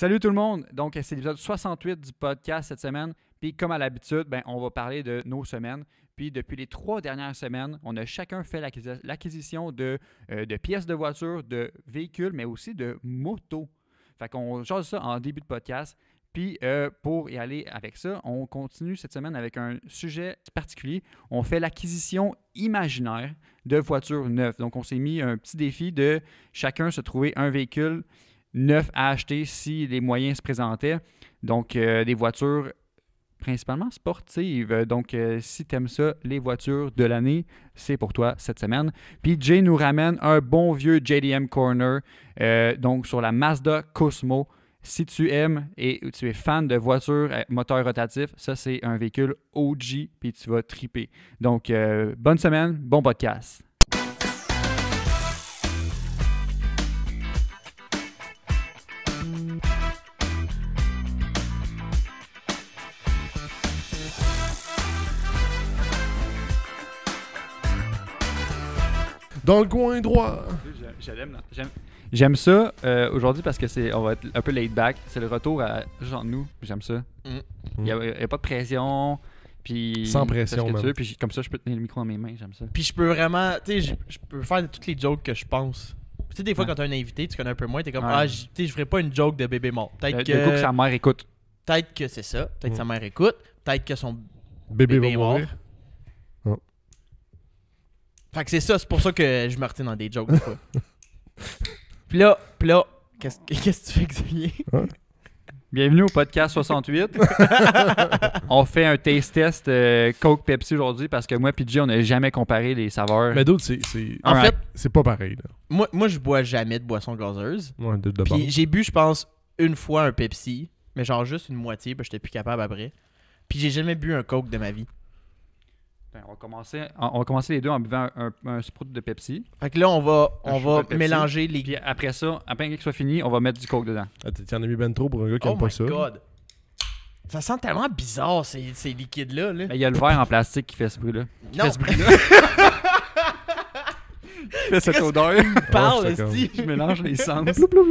Salut tout le monde! Donc, c'est l'épisode 68 du podcast cette semaine. Puis, comme à l'habitude, ben, on va parler de nos semaines. Puis, depuis les trois dernières semaines, on a chacun fait l'acquisition euh, de, pièces de voiture, de véhicules, mais aussi de motos. Fait qu'on change ça en début de podcast. Puis euh, pour y aller avec ça, on continue cette semaine avec un sujet particulier. On fait l'acquisition imaginaire de voitures neuves. Donc on s'est mis un petit défi de chacun se trouver un véhicule neuf à acheter si les moyens se présentaient. Donc, euh, des voitures principalement sportives. Donc, euh, si tu aimes ça, les voitures de l'année, c'est pour toi cette semaine. Puis, Jay nous ramène un bon vieux JDM Corner, euh, donc sur la Mazda Cosmo. Si tu aimes et tu es fan de voitures moteur rotatif, ça, c'est un véhicule OG, puis tu vas triper. Donc, bonne semaine, bon podcast. Dans le coin droit. J'aime ça euh, aujourd'hui parce que c'est on va être un peu laid back. C'est le retour à genre nous. J'aime ça. Mm. Il n'y a, pas de pression. Puis, Sans pression, même. puis comme ça, je peux tenir le micro dans mes mains. J'aime ça. Puis je peux vraiment. Tu sais, je peux faire toutes les jokes que je pense. Tu sais, des fois, quand quand as un invité, tu connais un peu moins, t'es comme, ah, je ferai pas une joke de bébé mort. Peut-être euh, que. sa mère écoute. Peut-être que c'est ça. Peut-être que sa mm. mère écoute. Peut-être que son bébé, va mort. Fait que c'est ça, c'est pour ça que je me retiens dans des jokes. Quoi. puis là, puis là, qu'est-ce que tu fais, Xavier? Hein? Bienvenue au podcast 68. on fait un taste test euh, Coke Pepsi aujourd'hui parce que moi et on n'a jamais comparé les saveurs. Mais d'autres, c'est, En fait, c'est pas pareil. Moi, moi, je bois jamais de boisson gazeuse. j'ai bu, je pense, une fois un Pepsi, mais genre juste une moitié, parce que j'étais plus capable après. Puis j'ai jamais bu un Coke de ma vie. Ben, on va, commencer, on va commencer les deux en buvant un, sprout de Pepsi. Fait que là, on va, on va mélanger les. Puis après ça, après que soit fini, on va mettre du coke dedans. Ah, T'en as mis ben trop pour un gars qui aime oh pas ça. Oh God. Ça sent tellement bizarre, ces, ces liquides-là. Là. Ben, il y a le verre en plastique qui fait ce bruit-là. Qui non. fait ce bruit-là. fait cette odeur. Il oh, parle, oh, je, mélange les sens. blou,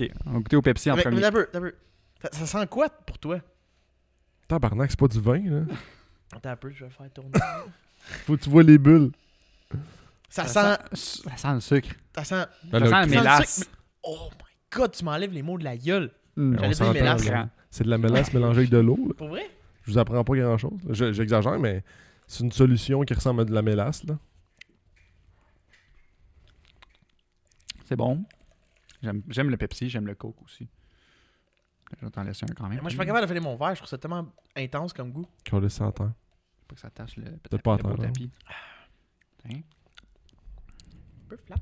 Ok, on va goûter au Pepsi en premier. Mais peu, peu. Ça, ça, sent quoi pour toi? Tabarnak, c'est pas du vin, là. Attends un peu, je vais faire tourner. Faut que tu vois les bulles. Ça, sent... Ça sent le sucre. Ça sent. Ça, sent la mélasse. Oh my god, tu m'enlèves les mots de la gueule. Mmh. J'allais dire mélasse. C'est de la mélasse mélangée avec de l'eau. Pour vrai? Je vous apprends pas grand chose. J'exagère, mais c'est une solution qui ressemble à de la mélasse. Là. C'est bon. J'aime le Pepsi, j'aime le Coke aussi. Je vais t'en laisser un quand même. Moi, je suis pas capable de mon verre. Je trouve ça tellement intense comme goût. Qu'on le ça en Pas que ça tâche le, Peut-être pas le tapis. Un peu flat.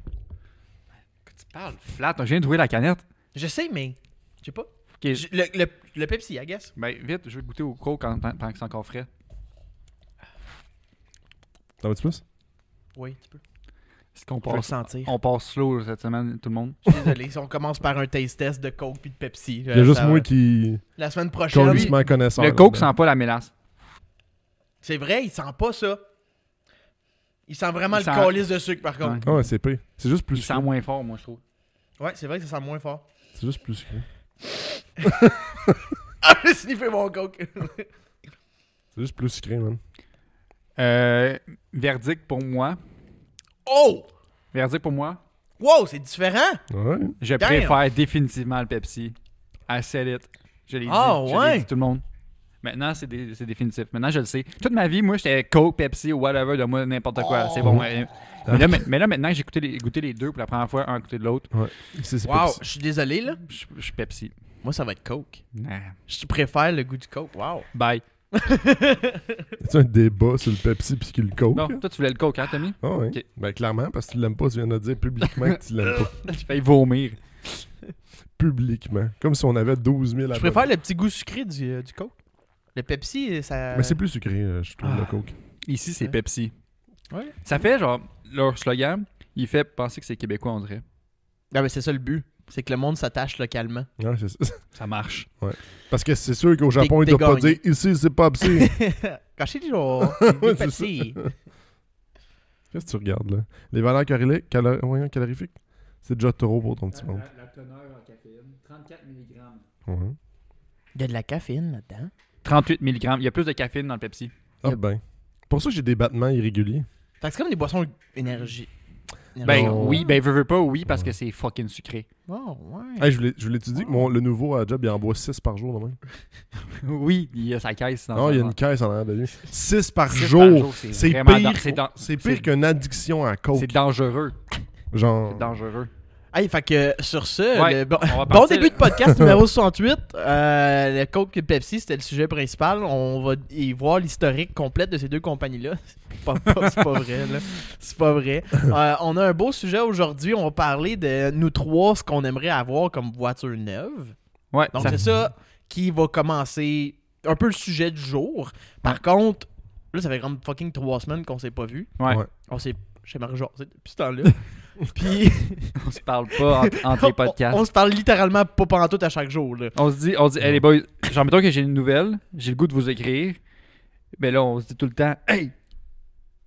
Que tu parles flat. Je viens de jouer la canette. Je sais, mais je sais pas. le, Pepsi, I guess. Ben, vite, je vais goûter au Coke pendant que c'est encore frais. T'en veux-tu plus? Oui, tu peux qu'on passe, on passe slow cette semaine, tout le monde. désolé, on commence par un taste test de Coke et de Pepsi. Il y a euh, juste moi qui. La semaine prochaine. le Coke sent pas la mélasse. C'est vrai, il sent pas ça. Il sent vraiment le sent... de sucre par contre. Ouais, c'est peu. C'est juste plus. Il sent moins fort, moi je trouve. Ouais, c'est vrai que ça sent moins fort. C'est juste plus sucré. ah, j'ai sniffé mon Coke. c'est juste plus sucré, man. Euh, verdict pour moi. Oh! Regardez pour moi. Wow, c'est différent! Ouais. Je préfère définitivement le Pepsi. I said it. Je l'ai dit. Ah, je tout le monde. Maintenant, c'est définitif. Maintenant, je le sais. Toute ma vie, moi, j'étais Coke, Pepsi ou whatever, de moi, n'importe quoi. C'est bon. Oh. Mais, là, maintenant j'ai goûté les, deux pour la première fois, un à côté de l'autre, Ouais. Wow, je suis désolé, là. je suis Pepsi. Moi, ça va être Coke. Je préfère le goût du Coke. Wow. Bye. C'est un débat sur le Pepsi puis le Coke. Non, toi tu voulais le Coke, hein, Tommy? Ah oui. Ben clairement, parce que tu l'aimes pas, tu viens de dire publiquement que tu l'aimes pas. Tu fais vomir. publiquement. Comme si on avait 12 000 Je préfère le petit goût sucré du, euh, du Coke. Le Pepsi, euh, ça. Mais c'est plus sucré, euh, je trouve, le ah. Coke. Ici, c'est Pepsi. Ouais. Ça fait genre, leur slogan, il fait penser que c'est québécois, on dirait. Ah, mais c'est ça le but. C'est que le monde s'attache localement. ça. marche. Parce que c'est sûr qu'au Japon, ils ne doivent pas dire ici, c'est pas psy. suis c'est Pepsi! Qu'est-ce que tu regardes là Les valeurs caloriques, calorifiques C'est déjà trop pour ton petit monde. La, teneur en caféine, 34 mg. Il y a de la caféine là-dedans. 38 mg. Il y a plus de caféine dans le Pepsi. Ah ben. Pour ça, j'ai des battements irréguliers. c'est comme des boissons énergie. Ben oui, ben veux, veux pas, oui, parce que c'est fucking sucré. Oh, ouais. je voulais, je dire que le nouveau à job, il en boit 6 par jour non oui, il y a sa caisse. Dans non, il y a une caisse en arrière de lui. 6 par, jour. c'est pire, c'est pire qu'une addiction à coke. C'est dangereux. Genre. C'est dangereux il fait que sur ce, bon, début de podcast numéro 68. Euh, le Coke et Pepsi, c'était le sujet principal. On va y voir l'historique complète de ces deux compagnies-là. C'est pas, vrai, là. C'est pas vrai. Euh, on a un beau sujet aujourd'hui. On va parler de nous trois, ce qu'on aimerait avoir comme voiture neuve. Ouais, Donc, c'est ça qui va commencer un peu le sujet du jour. Par contre, là, ça fait comme fucking trois semaines qu'on s'est pas vu. Ouais. On s'est. J'aimerais genre depuis ce temps-là. Puis. on se parle pas entre, les podcasts. On, se parle littéralement pas tout à chaque jour. On se dit, on dit, hey les boys, j'en mettons que j'ai une nouvelle, j'ai le goût de vous écrire. Mais là, on se dit tout le temps, hey!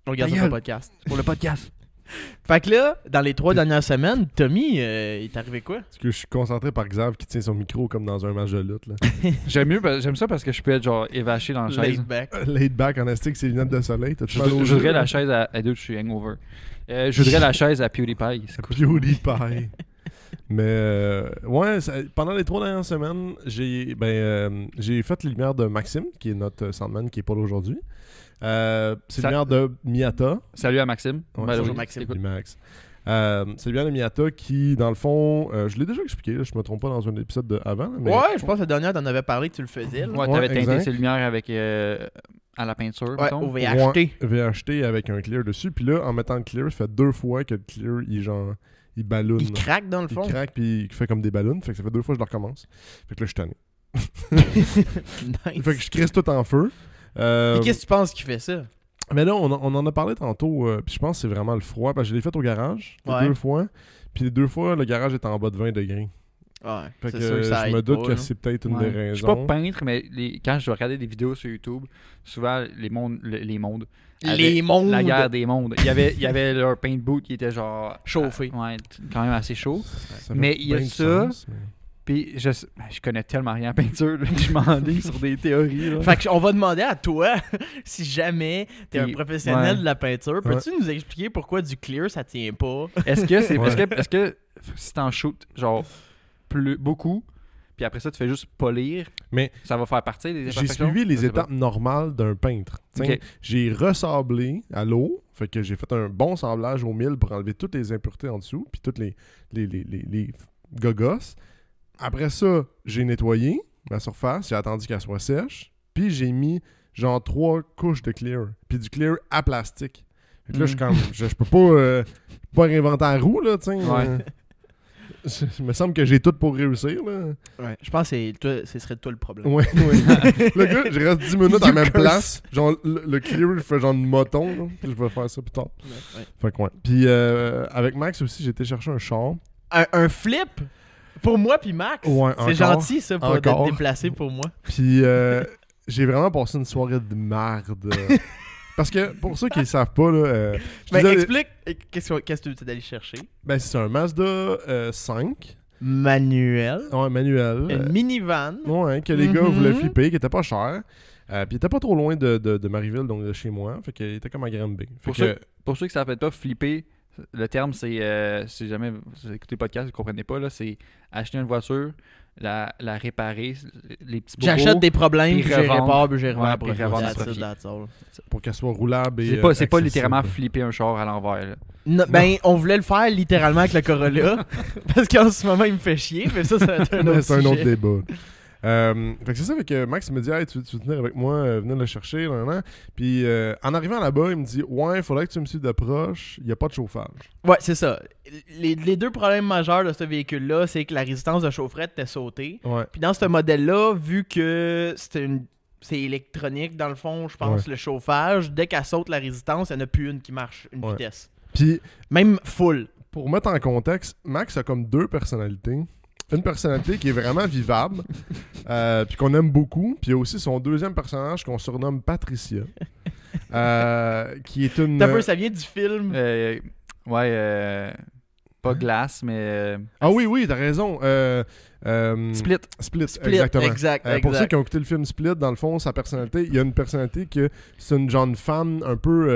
On regarde le podcast. Pour le podcast. Fait que là, dans les trois dernières semaines, Tommy, il euh, est arrivé quoi? Parce que je suis concentré par Xav qui tient son micro comme dans un match de lutte. Là. j'aime mieux, j'aime ça parce que je peux être genre évaché dans la chaise. Laid back. Euh, laid back en astique, c'est lunettes de soleil. je, voudrais la chaise à, deux, je suis hangover. Euh, je voudrais la chaise à PewDiePie. PewDiePie. Mais ouais, pendant les trois dernières semaines, j'ai ben, j'ai fait les lumières de Maxime, qui est notre Sandman qui est pas là aujourd'hui. Euh, c'est une lumière de Miata. Salut à Maxime. bonjour, bah, Maxime. Salut, Max. Euh, c'est le de Miata qui, dans le fond, euh, je l'ai déjà expliqué, je me trompe pas dans un épisode de avant. Mais... Ouais, je pense que la dernière, t'en avais parlé que tu le faisais. Ouais, t'avais teinté ses lumières avec euh, à la peinture, Ouais, au VHT. VHT avec un clear dessus. Puis là, en mettant le clear, ça fait deux fois que le clear, il genre, il ballonne. Il craque dans le fond Il craque puis il fait comme des ballons. Fait que ça fait deux fois que je le recommence. Fait que là, je suis tanné. Nice. Fait que je crisse tout en feu. Mais euh, qu'est-ce que tu penses qui fait ça? Mais là, on, en a parlé tantôt, euh, puis je pense que c'est vraiment le froid, parce que je l'ai fait au garage deux fois, puis les deux fois, le garage était en bas de 20 degrés. Ouais, je me doute que c'est peut-être une des raisons. Je suis pas peintre, mais quand je regardais des vidéos sur YouTube, souvent les mondes. Les mondes. Les mondes. La guerre des mondes. Il y avait, il y avait leur paint boot qui était genre. Chauffé. Ah, ouais, quand même assez chaud. mais il y a ça je, ben, je connais tellement rien en peinture, que je dis sur des théories. Fait on va demander à toi, si jamais tu es un professionnel de la peinture, peux-tu nous expliquer pourquoi du clear ça tient pas Est-ce que c'est parce que, est que si t'en shootes genre plus, beaucoup, puis après ça, tu fais juste polir. Mais ça va faire partie des J'ai suivi les étapes normales d'un peintre. J'ai ressemblé à l'eau, fait que j'ai fait un bon sablage au mille pour enlever toutes les impuretés en dessous, puis toutes les, les, les, les, les gogosses. Après ça, j'ai nettoyé ma surface, j'ai attendu qu'elle soit sèche, puis j'ai mis genre trois couches de clear, puis du clear à plastique. Fait que là, je, quand, hmm. je, je, peux pas, euh, pas réinventer la roue, là, tu ouais. Il euh. me semble que j'ai tout pour réussir. Là. Ouais, je pense que ce serait toi le problème. Ouais, ouais. le gars, je reste 10 minutes à la même place. Genre, le, clear, je fais genre de moton. Là, puis je vais faire ça plus tard. Ouais, Fait que, ouais. Puis euh, avec Max aussi, j'ai été chercher un char. un flip pour moi puis Max. c'est gentil, ça, pour être déplacé pour moi. Puis euh, j'ai vraiment passé une soirée de merde. Parce que pour ceux qui ne savent pas, là, euh, ben, explique qu'est-ce que tu es allé chercher. Ben, c'est un Mazda 5. Euh, manuel. Ouais, manuel. Une minivan. Ouais, que les gars mhm. voulaient flipper, qui était pas cher. Euh, puis il était pas trop loin de, de, donc de chez moi. Fait qu'il était comme à Granby. Pour, pour, ceux qui ne savent pas, flipper, le terme, c'est, euh, si jamais vous écoutez le podcast, vous ne comprenez pas, c'est acheter une voiture, la, la réparer, les petits J'achète des problèmes, répare, pour Pour qu'elle soit roulable. C'est pas, euh, pas littéralement flipper un char à l'envers. ben, on voulait le faire littéralement avec le Corolla, parce qu'en ce moment, il me fait chier, mais ça, c'est un autre, c'est un autre débat. Euh, fait que c'est ça, avec que Max me dit hey, tu, veux venir avec moi, euh, venir le chercher, là, Puis euh, en arrivant là-bas, il me dit Ouais, il faudrait que tu me suives d'approche, il n'y a pas de chauffage. Ouais, c'est ça. Les, deux problèmes majeurs de ce véhicule-là, c'est que la résistance de chaufferette était sautée. Puis dans ce modèle-là, vu que c'était une c'est électronique dans le fond, je pense, le chauffage. Dès qu'elle saute la résistance, il n'y en a plus une qui marche, une vitesse. Puis, même full. Pour mettre en contexte, Max a comme deux personnalités une personnalité qui est vraiment vivable, euh, puis qu'on aime beaucoup. Puis aussi son deuxième personnage qu'on surnomme Patricia, euh, qui est une. T'as peu, ça vient du film. Euh, ouais, pas glace, mais. Ah oui, oui, t'as raison. Split. Split. Split. exactement. Exact, pour ceux qui ont écouté le film Split, dans le fond, sa personnalité, il y a une personnalité que c'est une jeune femme un peu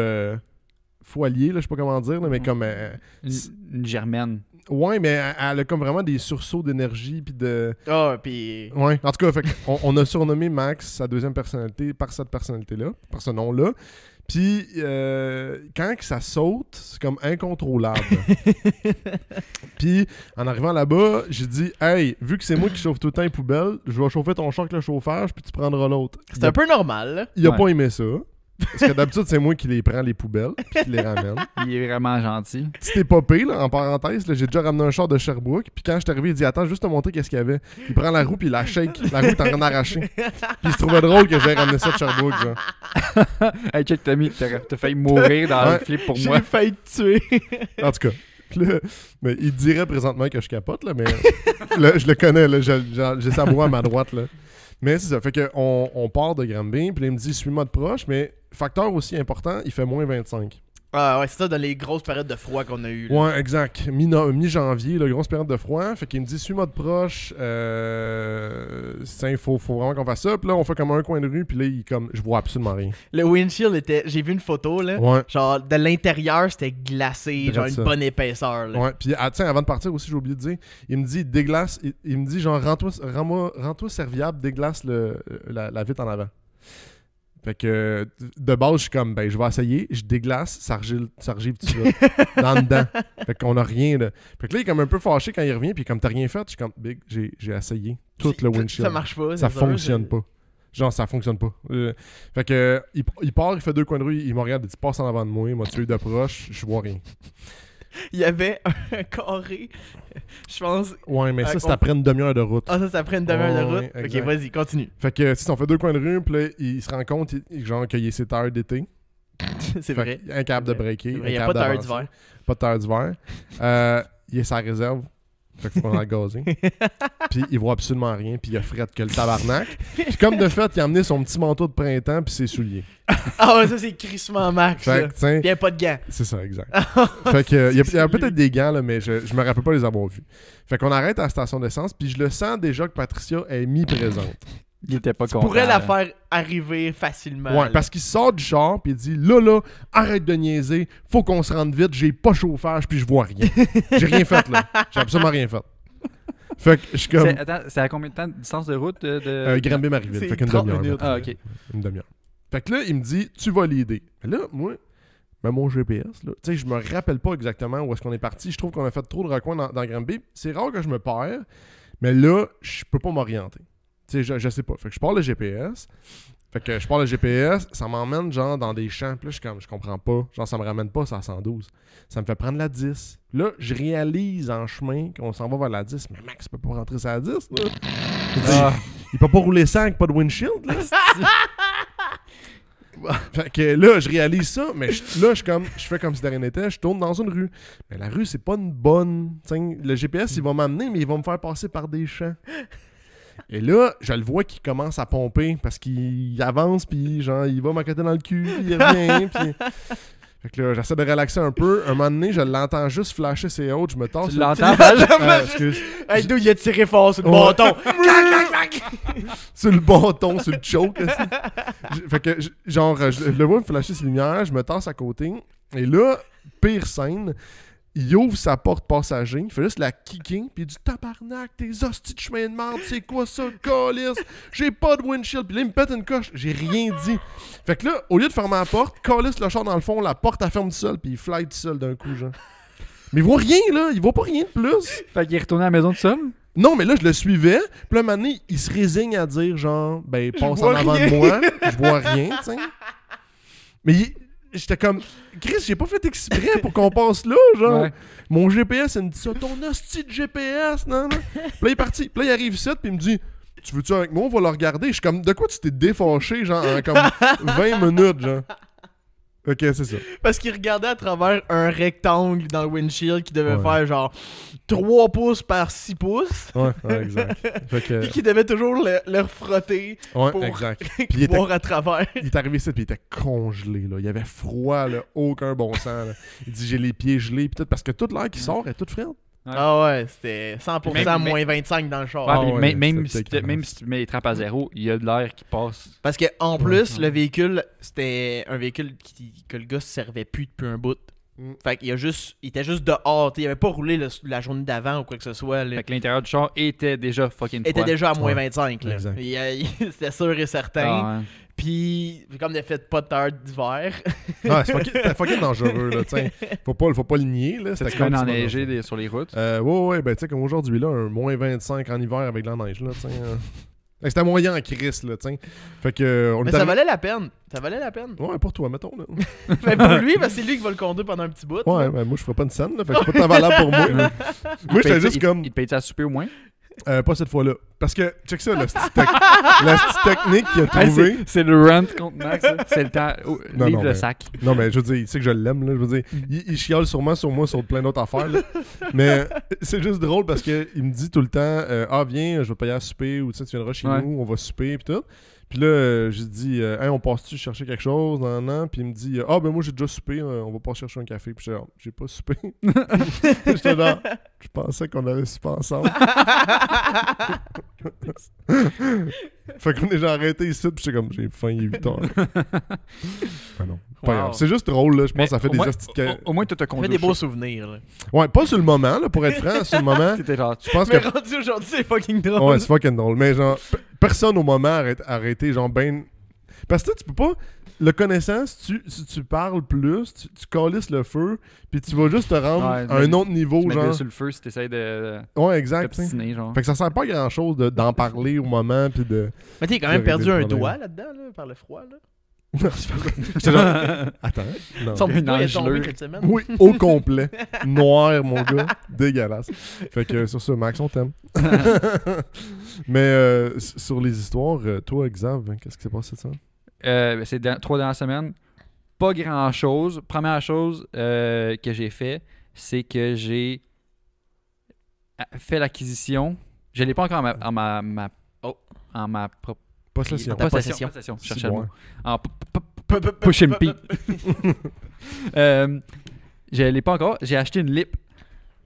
Foilier, là, je sais pas comment dire, mais comme. Euh, une germaine. Ouais, mais elle a comme vraiment des sursauts d'énergie puis de. Ah, oh, puis. En tout cas, on, a surnommé Max sa deuxième personnalité par cette personnalité-là, par ce nom-là. Puis euh, quand que ça saute, c'est comme incontrôlable. puis en arrivant là-bas, j'ai dit "Hey, vu que c'est moi qui chauffe tout le temps les poubelles, je vais chauffer ton char avec le chauffage, puis tu prendras l'autre." C'est un peu normal. Il a pas aimé ça. Parce que d'habitude, c'est moi qui les prends les poubelles puis qui les ramène. Il est vraiment gentil. t'es popé là, en parenthèse, j'ai déjà ramené un char de Sherbrooke. Puis quand je suis arrivé, il dit Attends, juste te montrer qu'est-ce qu'il y avait. Il prend la roue puis il la shake. La roue t'en rien arraché Puis il se trouvait drôle que j'ai ramené ça de Sherbrooke. Genre. hey, Tommy, t'as failli mourir dans le flip pour moi. J'ai failli te tuer. en tout cas. Là, mais il dirait présentement que je capote, là, mais je le connais, j'ai sa voix à ma droite. Là. Mais c'est ça. Fait qu'on on part de Granby, puis il me dit suis-moi de proche, mais facteur aussi important, il fait moins 25. Ah ouais, c'est ça, dans les grosses périodes de froid qu'on a eues. Ouais, exact. Mi-janvier, la grosse période de froid. Fait qu'il me dit, suis-moi de proche. Euh, faut, vraiment qu'on fasse ça. Puis là, on fait comme un coin de rue. Puis là, il, comme, je vois absolument rien. Le windshield était. J'ai vu une photo, là. Genre, de l'intérieur, c'était glacé. Genre, une bonne épaisseur, Ouais. Puis, ah, tiens, avant de partir aussi, j'ai oublié de dire. Il me dit, déglace. Il, me dit, genre, rends-toi rends rends serviable, déglace le, la, la vitre en avant. Fait que de base, je suis comme, ben, je vais essayer, je déglace, ça argile ça tout ça, dans dedans. Fait qu'on a rien, là. Fait que là, il est comme un peu fâché quand il revient, puis comme t'as rien fait, je suis comme, big, j'ai essayé tout le windshield. Ça marche pas. Ça fonctionne pas. Genre, ça fonctionne pas. Euh, fait que, il, part, il fait deux coins de rue, il me regarde, il dit, passe en avant de moi, il m'a tué d'approche, je vois rien il y avait un carré, je pense. Ouais, mais ça, ça, euh, une demi-heure de route. Ah, ça, ça prend une demi-heure de route. ok, vas-y, continue. Fait que, si on fait deux coins de rue, puis là, il se rend compte, genre, qu'il est 7 heures d'été. c'est vrai. Incapable de breaker. Il n'y a pas de terre d'hiver. Pas de terre d'hiver. Euh, il a sa réserve. Fait qu'il faut qu'on le gazer. puis il voit absolument rien, puis il a fret que le tabarnak. Puis comme de fait, il a amené son petit manteau de printemps puis ses souliers. ah ouais, ça c'est Christmas max. Fait il n'y a pas de gants. C'est ça, exact. Oh, fait qu'il il y a, peut-être des gants, là, mais je, ne me rappelle pas les avoir vus. Fait qu'on arrête à la station d'essence, puis je le sens déjà que Patricia est mi-présente. Il était pas tu pourrais la faire arriver facilement. Ouais, parce qu'il sort du char puis il dit là là, arrête de niaiser, faut qu'on se rende vite, j'ai pas chauffage puis je vois rien. j'ai rien fait là, j'ai absolument rien fait. Fait que je comme. Attends, c'est à combien de temps de distance de route euh, de. Euh, granby vite, Fait qu'une demi-heure. Ah, ok. Une demi-heure. Fait que là, il me dit, tu vas l'aider. Là, moi, mais ben, mon GPS, là, tu sais, je me rappelle pas exactement où est-ce qu'on est parti. Je trouve qu'on a fait trop de recoins dans, dans Granby. C'est rare que je me perds, mais là, je peux pas m'orienter je, sais pas. Fait que je pars le GPS. Fait que je pars le GPS, ça m'emmène genre dans des champs. Puis je comme, je comprends pas. Genre, ça me ramène pas ça à 112. Ça me fait prendre la 10. Là, je réalise en chemin qu'on s'en va vers la 10. Mais Max, peut peut pas rentrer ça la 10, ah. Il peut pas rouler 5 pas de windshield, là. fait que là, je réalise ça, mais là, je, comme, je fais comme si de rien n'était, je tourne dans une rue. Mais la rue, c'est pas une bonne. le GPS, il va m'amener, mais il va me faire passer par des champs. Et là, je le vois qu'il commence à pomper parce qu'il avance, puis genre, il va m'accoter dans le cul, puis il revient, puis. Fait que là, j'essaie de relaxer un peu. Un moment donné, je l'entends juste flasher ses autres, je me tasse. Tu l'entends flasher? Euh, hey, d'où il a tiré fort sur le ouais. bâton. sur le bâton, sur le choke. Aussi. Fait que, genre, je le vois me flasher ses lumières, je me tasse à côté. Et là, pire scène, il ouvre sa porte passager, il fait juste la kicking, puis il dit Tabarnak, tes hosties de chemin de merde, c'est quoi ça, Callis J'ai pas de windshield, puis là, il me pète une coche, j'ai rien dit. Fait que là, au lieu de fermer la porte, Callis le char dans le fond, la porte, elle ferme tout seul, puis il fly tout seul d'un coup, genre. Mais il voit rien, là, il voit pas rien de plus. Fait qu'il est retourné à la maison de seul? non, mais là, je le suivais. Puis là, un il se résigne à dire, genre, ben, passe en avant de moi, je vois rien, tu sais. Mais il, j'étais comme Chris, j'ai pas fait exprès pour qu'on passe là, genre. Mon GPS, il me dit ça, ton hostie de GPS, non, non. puis là, il est parti. Puis là, il arrive ici, puis il me dit Tu veux-tu avec moi On va le regarder. Je suis comme De quoi tu t'es défonché genre, en comme 20 minutes, genre. Ok, c'est ça. Parce qu'il regardait à travers un rectangle dans le windshield qui devait faire genre 3 pouces par 6 pouces. Ouais, exact. Puis devait toujours le, frotter refrotter pour exact. Puis à travers. Il est arrivé ici, puis il était congelé. Là. Il avait froid, aucun bon sens. Il dit J'ai les pieds gelés, puis tout, parce que toute l'air qui sort est toute frette. Ah ouais, c'était 100% à moins 25 dans le char. Ah même, si tu, mets les trappes à zéro, il y a de l'air qui passe. Parce que en plus, le véhicule, c'était un véhicule que le gars ne servait plus depuis un bout. Mm. Fait qu'il il était juste dehors. Il avait pas roulé la journée d'avant ou quoi que ce soit. Fait que l'intérieur du char était déjà fucking froid. était déjà à moins 25. c'était sûr et certain. Ah puis, comme des fêtes pas de d'hiver. non, c'est fucking dangereux, là, tiens. Faut pas, faut pas le nier, là. C'était comme enneigé des, sur les routes. Euh, ouais, ouais, ben, tu sais, comme aujourd'hui, là, un moins 25 en hiver avec de la neige, là, tiens. Euh. C'était moyen en crise, là, tiens. Fait que, euh, on Mais ça valait la peine. Ça valait la peine. Ouais, pour toi, mettons, là. Mais ben, pour lui, ben, c'est lui qui va le conduire pendant un petit bout. Ouais, ben, moi, je ferai pas une scène, là. Fait que c'est pas valable pour moi, moi, j'étais juste il, comme. Il paye à souper au moins? Euh, pas cette fois-là. Parce que, check ça, la petite technique qu'il a trouvée. c'est le rant contre Max. C'est le temps. Oh, livre le sac. Non, mais je veux dire, il sait que je l'aime, Je veux dire, il, chiale sûrement sur moi sur plein d'autres affaires, Mais euh, c'est juste drôle parce qu'il me dit tout le temps euh, Ah, viens, je vais payer à souper, ou tu tu viendras chez nous, on va souper, et tout. Puis là, euh, j'ai dit, euh, hey, on passe-tu chercher quelque chose? Non, an ?» Puis il me dit, euh, ah, ben moi, j'ai déjà soupé, on va pas chercher un café. Puis j'ai, ah, j'ai pas soupé. j'étais là, je pensais qu'on allait souper ensemble. fait qu'on est déjà arrêté ici, puis j'étais comme, j'ai faim, il est 8 heures. Ben non. C'est juste drôle, là. Je pense que ça fait des moins, au, moins, tu te des beaux souvenirs, Ouais, pas sur le moment, là, pour être franc, sur le moment. C'était genre. Je pense mais rendu aujourd'hui, c'est fucking drôle. Ouais, c'est fucking drôle. Mais genre, personne au moment a arrêté, genre, ben. Parce que tu peux pas. Le connaissant, si tu, tu parles plus, tu, tu le feu, puis tu vas juste te rendre à un autre niveau. Tu genre. sur le feu si tu essaies de. Ouais, exact. Fait que ça sert pas grand chose d'en parler au moment, puis de. Mais t'es quand même perdu un doigt là-dedans, là, par le froid, là. Attends. Non. Oui, au complet. Noir, mon gars. Dégueulasse. Fait que sur ce, Max, on t'aime. Mais euh, sur les histoires, euh, toi, exemple, hein, qu'est-ce qui s'est passé cette semaine? Euh, ben, c'est trois dernières semaines. Pas grand-chose. Première chose euh, que j'ai fait, c'est que j'ai fait l'acquisition. Je l'ai pas encore en ma, ma, oh, en ma propre Possession. Possession. Possession. Cherche En ah, Push and pee. euh, je l'ai pas encore. J'ai acheté une lip.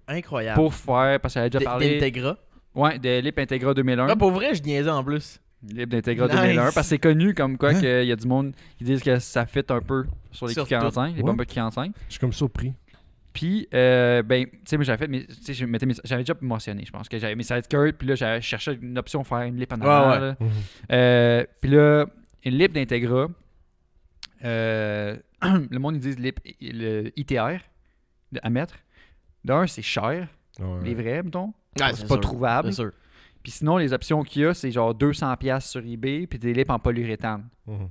Incroyable. Pour faire, parce que j'avais déjà parlé. D'Integra. Ouais, de lip Integra 2001. Ah, pour vrai, je niaisais en plus. Lip d'Integra 2001. Parce que c'est connu comme quoi hein? qu'il y a du monde qui disent que ça fit un peu sur les 45 les bombes Q45. Je suis comme surpris. Puis, euh, ben, tu sais, moi, j'avais fait, mais j'avais déjà mentionné, je pense que j'avais mes sidekirts, puis là, j'avais cherché une option pour faire une lip en avant. Euh, puis là, une lip d'Integra, euh, le monde, ils disent lip, ITR à mettre. D'un, c'est cher, les vrais, mettons. c'est pas trouvable. Puis sinon, les options qu'il y a, c'est genre 200$ sur eBay, puis des lips en polyuréthane. Mhm.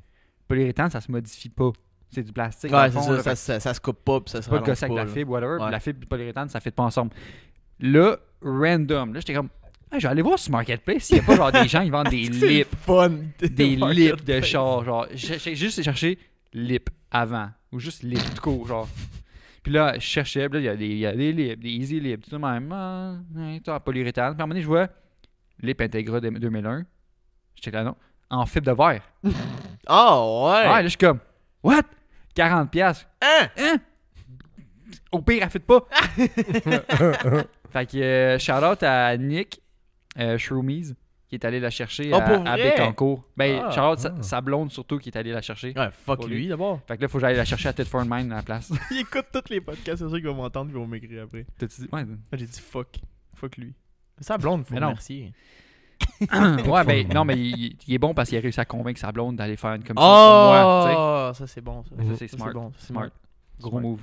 Polyuréthane, ça se modifie pas c'est du plastique. Ouais, ça, se ça, ça, ça, se coupe pas, puis ça se pas avec la fibre, whatever. La fibre du polyuréthane, ça ne fit pas ensemble. Là, random. Là, j'étais comme, ah, je vais aller voir sur Marketplace s'il n'y a pas genre des gens qui vendent des lips. des, lip lips de char. Genre, j'ai juste cherché lip avant. Ou juste lip tout court, genre. Puis là, je cherchais, là, il y, a des lips, des easy lips, tout de même. Hein, hein, ah, polyuréthane. Puis à un moment donné, je vois lip Integra 2001. J'étais là, non. En fibre de verre. Ah oh, ouais! Ouais, là, je suis comme, what? 40$. pièces. Hein? Hein? Au pire, elle pas. fait que euh, shout out à Nick euh, Shroomies qui est allé la chercher oh, à, à Bécancourt. Ben, Charlotte, ah. ah. sa, blonde surtout, qui est allé la chercher. fuck lui, d'abord. Fait que là, faut que j'aille la chercher à Ted Mine à la place. il écoute tous les podcasts, c'est sûr qu'il va m'entendre et va va m'écrire après. T'as-tu dit Ouais. J'ai dit fuck. Fuck lui. Sa blonde, faut remercier ouais, ben non, mais il, est bon parce qu'il a réussi à convaincre sa blonde d'aller faire une commission. Oh, pour moi, ça c'est bon. Ça, c'est smart. Bon, smart. Gros move.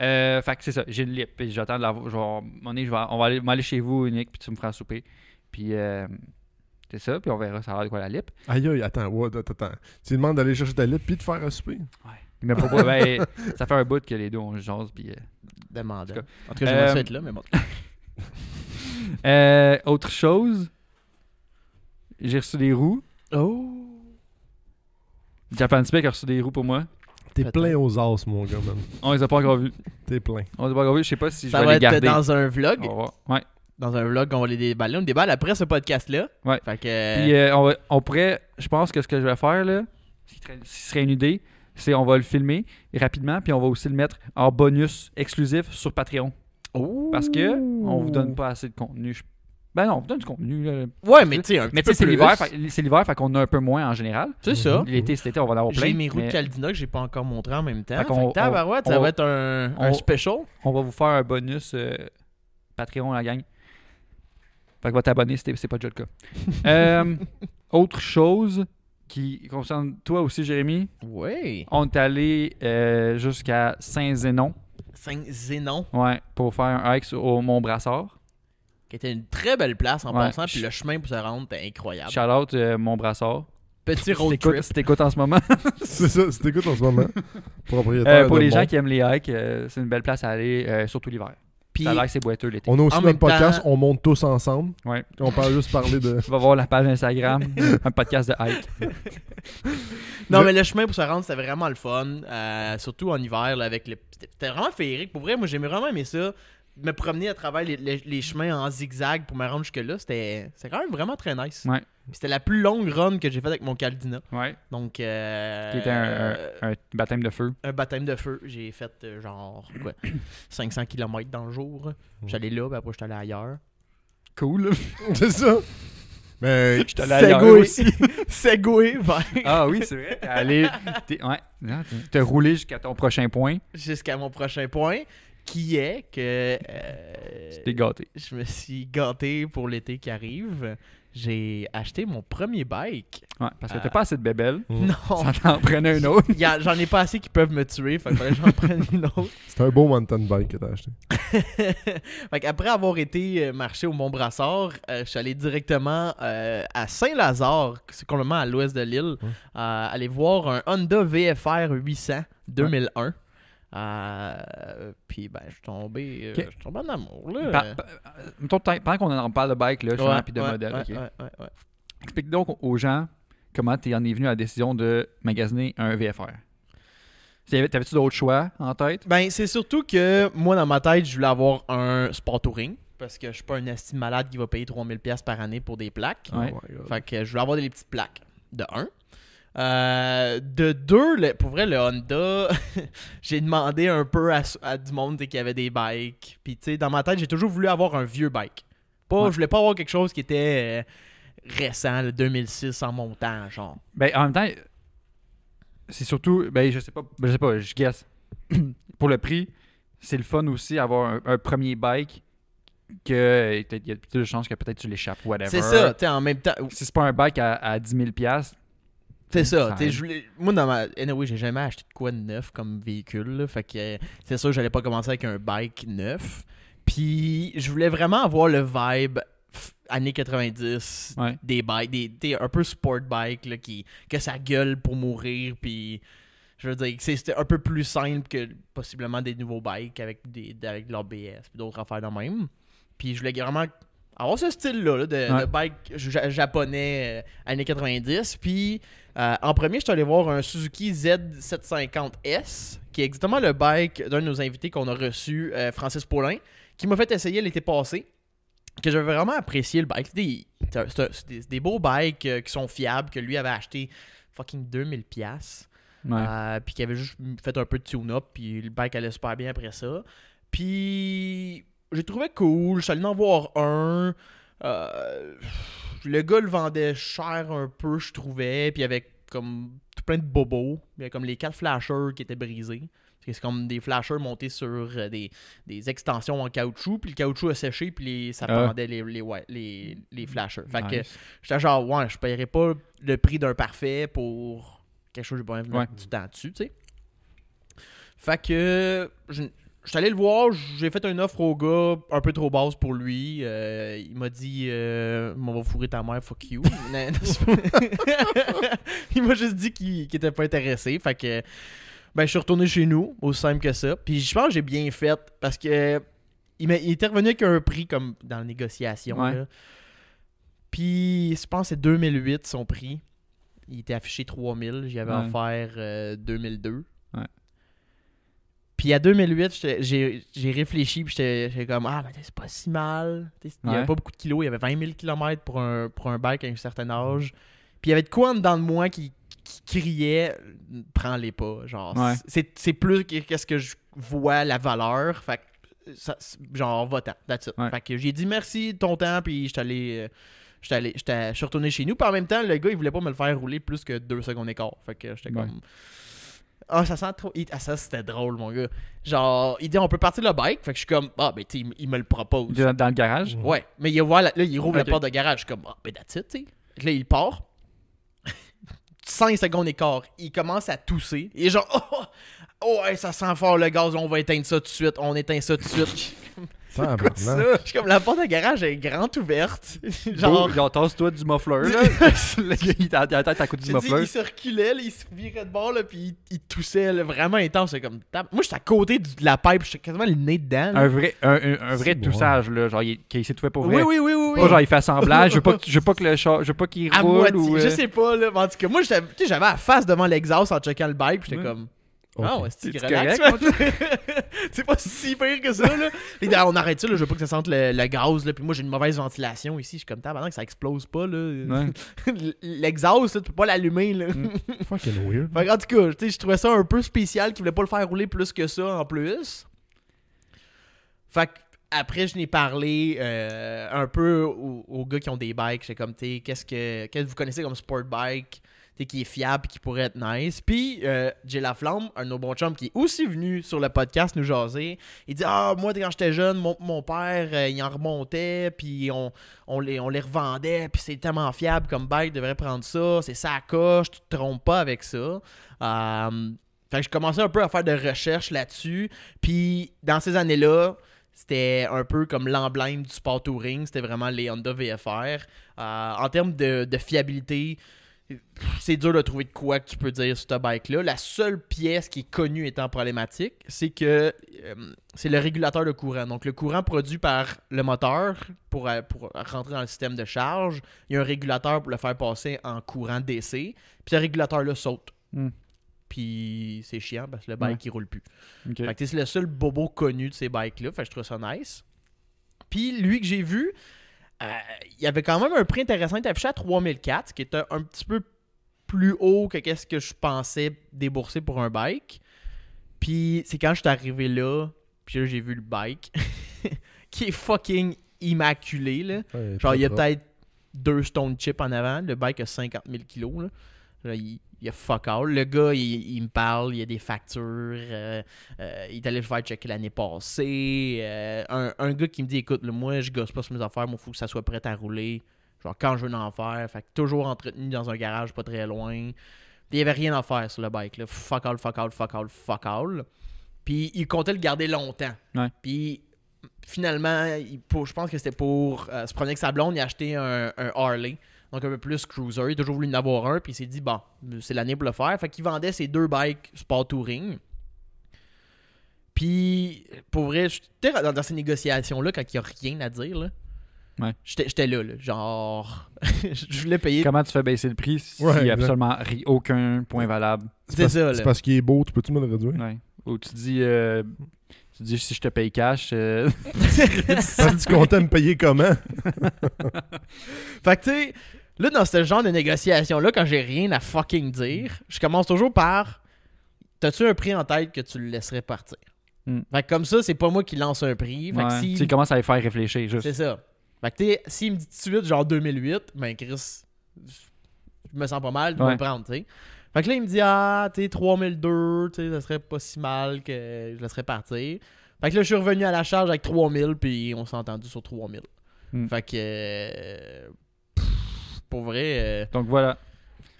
Euh, fait que c'est ça, j'ai une lip, puis j'attends de la voir. on, on va aller, aller chez vous, Nick, puis tu me feras souper. Puis euh, c'est ça, puis on verra ça va de quoi la lip. Aïe, aïe, attends, what, attends. Tu demandes d'aller chercher ta lip, puis de faire un souper. Ouais. Mais ben, pourquoi ça fait un bout que les deux on jase, puis. Euh, Demande. En tout cas, j'aimerais ça euh, être là, mais bon. Euh, autre chose, j'ai reçu des roues. Oh! Japan Spec a reçu des roues pour moi. T'es plein aux as, mon gars, même. On les a pas encore vus. T'es plein. On les a pas encore vus. Je sais pas si Ça je vais va être dans un vlog. Ouais. Dans un vlog, on va les déballer. Ben, on les déballe après ce podcast-là. Ouais. Fait que. Puis euh, on, on pourrait. Je pense que ce que je vais faire, là, ce serait- une idée, c'est on va le filmer rapidement, puis on va aussi le mettre en bonus exclusif sur Patreon. Oh! Parce que on vous donne pas assez de contenu, je ben non, donne du contenu. Ouais, mais tu sais, un Mais tu sais, c'est l'hiver, c'est l'hiver, fait qu'on a un peu moins en général. C'est ça. L'été, cet été, on va avoir plein. J'ai mes routes de Caldina que j'ai pas encore montré en même temps. on, ça va être un, un, special. On va vous faire un bonus euh, Patreon, la gang. Fait que va t'abonner si c'est pas déjà le cas. Euh, autre chose qui concerne toi aussi, Jérémy. Oui. On est allé euh, jusqu'à Saint-Zénon. Saint-Zénon. Ouais, pour faire un hike au Mont-Brassard qui était une très belle place en pensant. puis le chemin pour se rendre était incroyable. Shout euh, out mon brassard. Petit road trip. Si t'écoutes en ce moment. c'est ça, si t'écoutes en ce moment. Euh, pour les gens qui aiment les hikes, euh, c'est une belle place à aller, surtout l'hiver. Puis, ça c'est boiteux l'été. On a aussi notre podcast, on monte tous ensemble. Ouais. On parle juste parler de. tu vas voir la page Instagram, un podcast de hike. non, mais le chemin pour se rendre, c'était vraiment le fun. surtout en hiver, avec les. C'était vraiment féerique. Pour vrai, moi, j'ai vraiment aimer ça me promener à travers les, chemins en zigzag pour me rendre jusque-là, c'était quand même vraiment très nice. C'était la plus longue run que j'ai faite avec mon Caldina. C'était Donc, euh, un, baptême de feu. Un baptême de feu. J'ai fait euh, genre 500 km dans le jour. Mm. J'allais là, puis après, j'étais allé ailleurs. Cool. c'est ça. Mais j'étais allé ailleurs aussi. Segway Ah oui, c'est vrai. Allez, te rouler jusqu'à ton prochain point. Jusqu'à mon prochain point qui est que. Euh, gâté. Je me suis gâté pour l'été qui arrive. J'ai acheté mon premier bike. Ouais, parce que t'as euh, pas assez de bébelles. Oh. Non. J'en prenais un autre. J'en ai pas assez qui peuvent me tuer. Fait que j'en prenne une autre. C'était un beau mountain bike que t'as acheté. fait après avoir été euh, marché au Mont-Brassard, euh, je suis allé directement à Saint-Lazare, c'est complètement à l'ouest de l'île, aller voir un Honda VFR 800 2001. Euh, puis ben, je suis tombé, euh, je en amour. Là. pendant qu'on en parle de bike, là, puis de modèle. Explique donc aux gens comment tu en es venu à la décision de magasiner un VFR. T'avais-tu d'autres choix en tête? Ben, c'est surtout que moi, dans ma tête, je voulais avoir un sport touring parce que je suis pas un estime malade qui va payer 3000$ par année pour des plaques. Oh fait que je voulais avoir des petites plaques de 1. Euh, de deux, le, pour vrai, le Honda, j'ai demandé un peu à, du monde qui avait des bikes. Puis, tu dans ma tête, j'ai toujours voulu avoir un vieux bike. Pas, Je voulais pas avoir quelque chose qui était euh, récent, le 2006 en montant, genre. Ben, en même temps, c'est surtout, ben, je sais pas, ben, je sais pas, je guess. pour le prix, c'est le fun aussi avoir un, premier bike que il y a plus de chances que peut-être tu l'échappes, whatever. C'est ça, tu en même temps. Si c'est pas un bike à, à 10 000$, c'est ça. moi, dans ma. j'ai jamais acheté de quoi de neuf comme véhicule. là. Fait que euh, c'est sûr, j'allais pas commencer avec un bike neuf. Puis je voulais vraiment avoir le vibe années 90 des bikes, des, un peu sport bike, qui, que ça gueule pour mourir. Puis je veux dire, c'était un peu plus simple que possiblement des nouveaux bikes avec, des, avec de l'ABS puis d'autres affaires dans même. Puis je voulais vraiment avoir ce style-là de, bike japonais euh, années 90. Puis euh, en premier, je suis allé voir un Suzuki Z750S, qui est exactement le bike d'un de nos invités qu'on a reçu, euh, Francis Paulin, qui m'a fait essayer l'été passé, que j'avais vraiment apprécié le bike. Des, c'est des, beaux bikes euh, qui sont fiables, que lui avait acheté fucking 2000$. pièces puis qui avait juste fait un peu de tune-up, puis le bike allait super bien après ça. Puis j'ai trouvé cool, je suis allé en voir un. Euh, le gars le vendait cher un peu, je trouvais, puis avec comme tout plein de bobos. Il y avait comme les quatre flashers qui étaient brisés. C'est comme des flashers montés sur euh, des, extensions en caoutchouc, puis le caoutchouc a séché, puis les, ça ah. pendait les, les, les, flashers. Fait que j'étais genre, ouais, je paierais pas le prix d'un parfait pour quelque chose j'ai pas envie de mettre du temps dessus, tu sais. Fait que je suis allé le voir, j'ai fait une offre au gars un peu trop basse pour lui. Euh, il m'a dit euh, On va fourrer ta mère, fuck you. il m'a juste dit qu'il n'était était pas intéressé. Fait que ben, je suis retourné chez nous, aussi simple que ça. Puis je pense que j'ai bien fait parce que il, était revenu avec un prix comme dans la négociation. Puis je pense que c'est 2008 son prix. Il était affiché 3000, j'y avais offert 2002. Euh, puis à 2008, j'ai réfléchi, puis j'étais comme, ah, mais c'est pas si mal. Il n'y avait pas beaucoup de kilos, il y avait 20 000 km pour un, pour bike à un certain âge. Puis il y avait de quoi en dedans de moi qui, criait, prends-les pas. Genre, c'est plus qu'est-ce que je vois la valeur. Fait que, genre, va-t'en, that's Fait que j'ai dit merci de ton temps, puis j'étais allé. je suis retourné chez nous. Puis en même temps, le gars, il voulait pas me le faire rouler plus que deux secondes et quart. Fait que j'étais comme. Ah, ça sent trop. Ah, ça, c'était drôle, mon gars. Genre, il dit, on peut partir le bike. Fait que je suis comme, ah, ben, tu il, me le propose. Dans, le garage? Ouais. Mais il voit, là, il rouvre la porte de garage. Je suis comme, ah, ben, that's it, tu sais. Là, il part. 5 secondes écart. il commence à tousser. Et genre, oh, oh ça sent fort le gaz, on va éteindre ça tout de suite, on éteint ça tout de suite. ça? Je suis comme la porte de garage est grande ouverte. Genre. il toi du muffler, là. il la tête à côté du muffler. il se reculait, là, il se virait de bord, là, puis il, toussait vraiment intense. comme. Moi, j'étais à côté de la pipe, j'étais quasiment le nez dedans. Un vrai, un, vrai toussage, là. Genre, il, tout fait pour vrai. Oui, oui, oui. oui, genre, il fait assemblage, je veux pas, pas que le je pas qu'il roule. Je euh. sais pas, là. En tout cas, moi, j'avais la face devant l'exhaust en checkant le bike, j'étais comme. Ah ouais, c'est correct. c'est pas si pire que ça, on arrête ça, je veux pas que ça sente le, gaz, Puis moi, j'ai une mauvaise ventilation ici. Je suis comme, pendant que ça explose pas, là. L'exhaust, tu peux pas l'allumer, mm. Fucking weird. en tout cas, je trouvais ça un peu spécial qu'ils voulait pas le faire rouler plus que ça en plus. Fait que après, je n'ai parlé euh, un peu aux, gars qui ont des bikes. J'ai comme, tu qu'est-ce que, qu'est-ce que vous connaissez comme sport bike? qui est fiable qui pourrait être nice. Puis euh, Laflamme, un de nos bons chums qui est aussi venu sur le podcast nous jaser. Il dit Ah, moi, quand j'étais jeune, mon, père, euh, il en remontait, puis on, on, les, on les revendait, puis c'est tellement fiable comme bike, devrait prendre ça, c'est ça coche, tu te trompes pas avec ça. Euh, fait que je commençais un peu à faire de recherches là-dessus. Puis dans ces années-là, c'était un peu comme l'emblème du sport touring, c'était vraiment les Honda VFR. Euh, en termes de, de, fiabilité, c'est dur de trouver de quoi que tu peux dire sur ta bike-là. La seule pièce qui est connue étant problématique, c'est que euh, c'est le régulateur de courant. Donc, le courant produit par le moteur pour, euh, pour, rentrer dans le système de charge, il y a un régulateur pour le faire passer en courant DC, puis ce régulateur-là saute. Hmm. Puis c'est chiant parce que le bike, qui roule plus. que c'est le seul bobo connu de ces bikes-là. Fait je trouve ça nice. Puis lui que j'ai vu, euh, il y avait quand même un prix intéressant. qui était affiché à 3004, ce qui était un petit peu plus haut que ce que je pensais débourser pour un bike. Puis c'est quand je suis arrivé là, puis là j'ai vu le bike qui est fucking immaculé. Genre, il y a peut-être deux stone chips en avant. Le bike a 50 000 kilos. Là il y a fuck all. Le gars, il, me parle, il y a des factures. Euh, euh, il est allé le faire checker l'année passée. Euh, un, gars qui me dit écoute, moi, je gosse pas sur mes affaires, moi, il faut que ça soit prêt à rouler. Genre, quand je veux en faire. Fait toujours entretenu dans un garage pas très loin. il y avait rien à faire sur le bike. Fuck all, fuck all, fuck all, fuck all. Puis il comptait le garder longtemps. Puis finalement, je pense que c'était pour se promener avec sa blonde, il a acheté un Harley donc un peu plus cruiser. Il a toujours voulu en avoir un, puis il s'est dit, bon, c'est l'année pour le faire. Fait qu'il vendait ses deux bikes Sport Touring. Puis, pour vrai, dans, dans ces négociations-là, quand il n'y a rien à dire, là, J'étais là, genre. je voulais payer. Comment tu fais baisser le prix s'il n'y a absolument aucun point valable C'est ça. C'est parce qu'il est beau, tu peux-tu me le réduire Ou tu dis, euh, tu dis si je te paye cash. Euh... tu me payer comment Fait que tu sais, Là, dans ce genre de négociation-là, quand j'ai rien à fucking dire, je commence toujours par T'as-tu un prix en tête que tu le laisserais partir hmm. Fait comme ça, c'est pas moi qui lance un prix. Fait que si... Tu commences à les faire réfléchir, juste. C'est ça. Fait que s'il me dit tout de suite, genre 2008, ben Chris, je me sens pas mal de ouais. me prendre, tu sais. Fait que là, il me dit, ah, tu 3002, tu sais, ça serait pas si mal que je laisserais partir. Fait que là, je suis revenu à la charge avec 3000, puis on s'est entendu sur 3000. Hmm. Fait que. Euh, pour vrai. Euh, Donc voilà.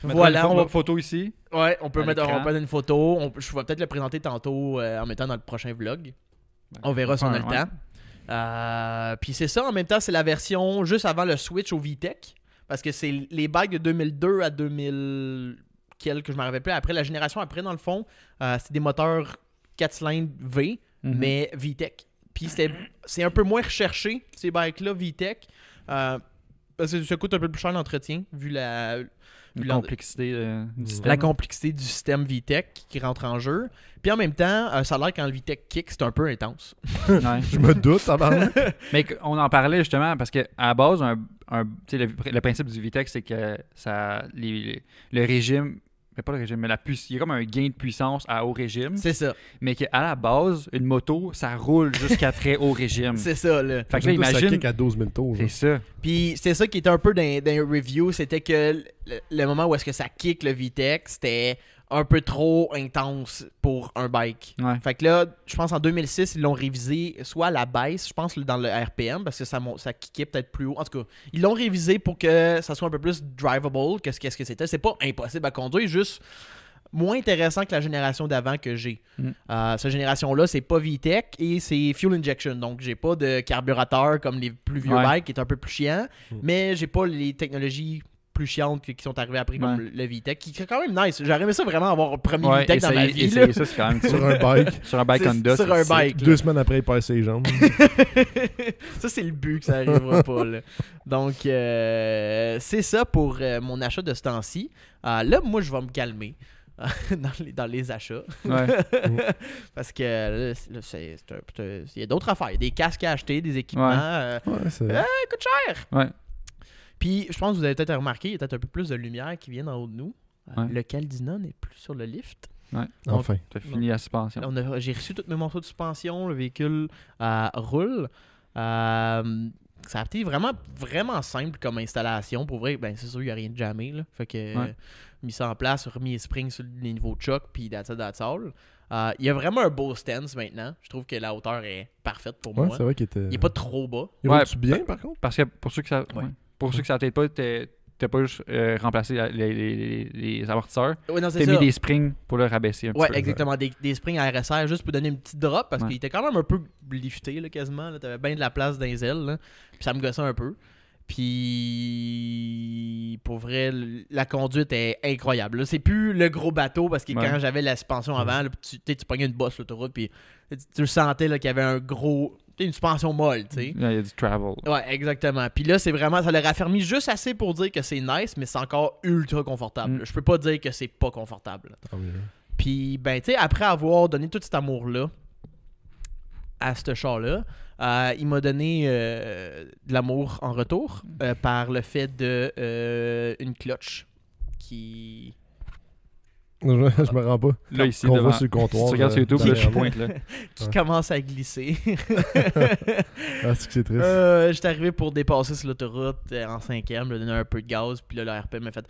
Voilà. On photo ici. Ouais, on peut mettre, on une photo. je vais peut-être le présenter tantôt euh, en mettant dans le prochain vlog. on verra si on a le temps. Euh, puis c'est ça, en même temps, c'est la version juste avant le switch au VTEC. Parce que c'est les bikes de 2002 à 2000 que je m'en rappelle plus. Après, la génération après, dans le fond, c'est des moteurs 4 cylindres V, mhm. mais VTEC. Puis c'est un peu moins recherché, ces bikes-là, VTEC ça coûte un peu plus cher l'entretien, vu la, la euh, complexité, du système. la qui rentre en jeu. Puis en même temps, euh, ça a l'air quand le kick, c'est un peu intense. Je me doute, ça Mais on en parlait justement parce qu'à la base, le, principe du Vitech, c'est que ça, le régime mais pas le régime, mais la puissance. Il y a comme un gain de puissance à haut régime. C'est ça. Mais qu'à la base, une moto, ça roule jusqu'à très haut régime. C'est ça, là. Fait que Ça à 12 000 tours. C'est ça. Puis c'est ça qui était un peu dans, review les c'était que le, moment où est-ce que ça kick le vitex c'était un peu trop intense pour un bike. Fait que là, je pense en 2006, ils l'ont révisé soit à la baisse, je pense dans le RPM, parce que ça, ça peut-être plus haut. En tout cas, ils l'ont révisé pour que ça soit un peu plus drivable que ce que c'était. C'est pas impossible à conduire, juste moins intéressant que la génération d'avant que j'ai. Mm. Euh, cette génération-là, c'est pas VTEC et c'est fuel injection. Donc, j'ai pas de carburateur comme les plus vieux bikes, qui est un peu plus chiant, mm. mais j'ai pas les technologies plus chiantes qui sont arrivées après, comme le Vitec, qui est quand même nice. J'aurais aimé ça vraiment avoir un premier ouais, Vitec dans ma vie. quand même sur un bike. sur un bike Honda. Sur un bike. Deux semaines après, il passe ses jambes. ça, c'est le but que ça arrivera pas. Là. Donc, euh, c'est ça pour euh, mon achat de ce temps-ci. Euh, là, moi, je vais me calmer. dans, les, achats. Parce que il y a d'autres affaires. Il y a des casques à acheter, des équipements. Ouais. Euh, coûte cher. Puis, je pense que vous avez peut-être remarqué, il y a peut-être un peu plus de lumière qui vient en haut de nous. Le Caldina n'est plus sur le lift. Ouais. enfin, tu fini la suspension. J'ai reçu toutes mes morceaux de suspension, le véhicule euh, roule. Euh, ça a été vraiment, vraiment simple comme installation. Pour vrai, ben, c'est sûr, il n'y a rien de jamais. Là. Fait que, mis ça en place, remis les springs sur les niveaux de choc, puis that's euh, il y a vraiment un beau stance maintenant. Je trouve que la hauteur est parfaite pour moi. c'est vrai qu'il était... Il n'est pas trop bas. Il ouais, bien, par contre. Parce que pour ceux qui savent... Pour ceux qui ne savent pas, t'as pas juste euh, remplacé les, amortisseurs. Tu t'as mis des springs pour le rabaisser un petit exactement. Des, springs à RSR juste pour donner une petite drop parce qu'il était quand même un peu lifté quasiment. Là. T'avais bien de la place dans les ailes. Puis ça me gossait un peu. Puis pour vrai, la conduite est incroyable. c'est plus le gros bateau parce que quand j'avais la suspension avant, tu, prenais une bosse l'autoroute, puis tu, sentais qu'il y avait un gros une suspension molle, tu sais. Mm. Il y a du travel. Ouais, exactement. Puis là, c'est vraiment, ça le raffermit juste assez pour dire que c'est nice, mais c'est encore ultra confortable. Mm. Je peux pas dire que c'est pas confortable. Ah hein. Puis, ben, tu sais, après avoir donné tout cet amour-là à ce char-là, euh, il m'a donné euh, de l'amour en retour euh, par le fait de une clutch qui je, me rends pas. Là, ici, On devant... sur le comptoir. tu regardes sur euh, YouTube, là, je pointe. Là. qui commence à glisser. ah, c'est que triste. Euh, J'étais arrivé pour dépasser sur l'autoroute en euh, en cinquième, je donné un peu de gaz, puis là, le RP m'a fait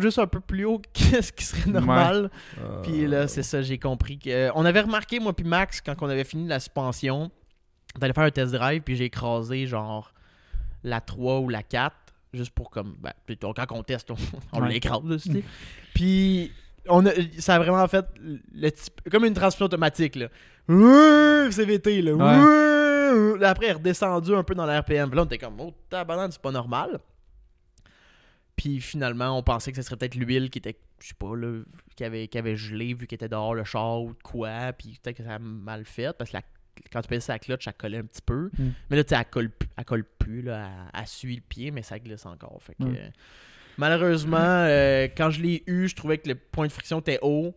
juste un peu plus haut que ce qui serait normal. Puis là, c'est ça, j'ai compris. On avait remarqué, moi, puis Max, quand on avait fini la suspension, d'aller faire un test drive, puis j'ai écrasé genre la 3 ou la 4 Juste pour comme. Ben, quand on teste, on, on l'écrase. Puis on ça a vraiment fait le type, comme une transmission automatique. Là. CVT, là. après, elle est redescendue un peu dans l'RPM. là, on était comme, oh, tabarnak, c'est pas normal. Puis finalement, on pensait que ce serait peut-être l'huile qui était, je sais pas, qui avait, qui avait gelé vu qu'il était dehors le char ou quoi. Puis peut-être que ça a mal fait parce que la quand tu à la clutch, elle collait un petit peu. Mm. Mais là, tu sais, elle colle, colle plus, là, elle, suit le pied, mais ça glisse encore. Fait mm. malheureusement, euh, quand je l'ai eu, je trouvais que le point de friction était haut.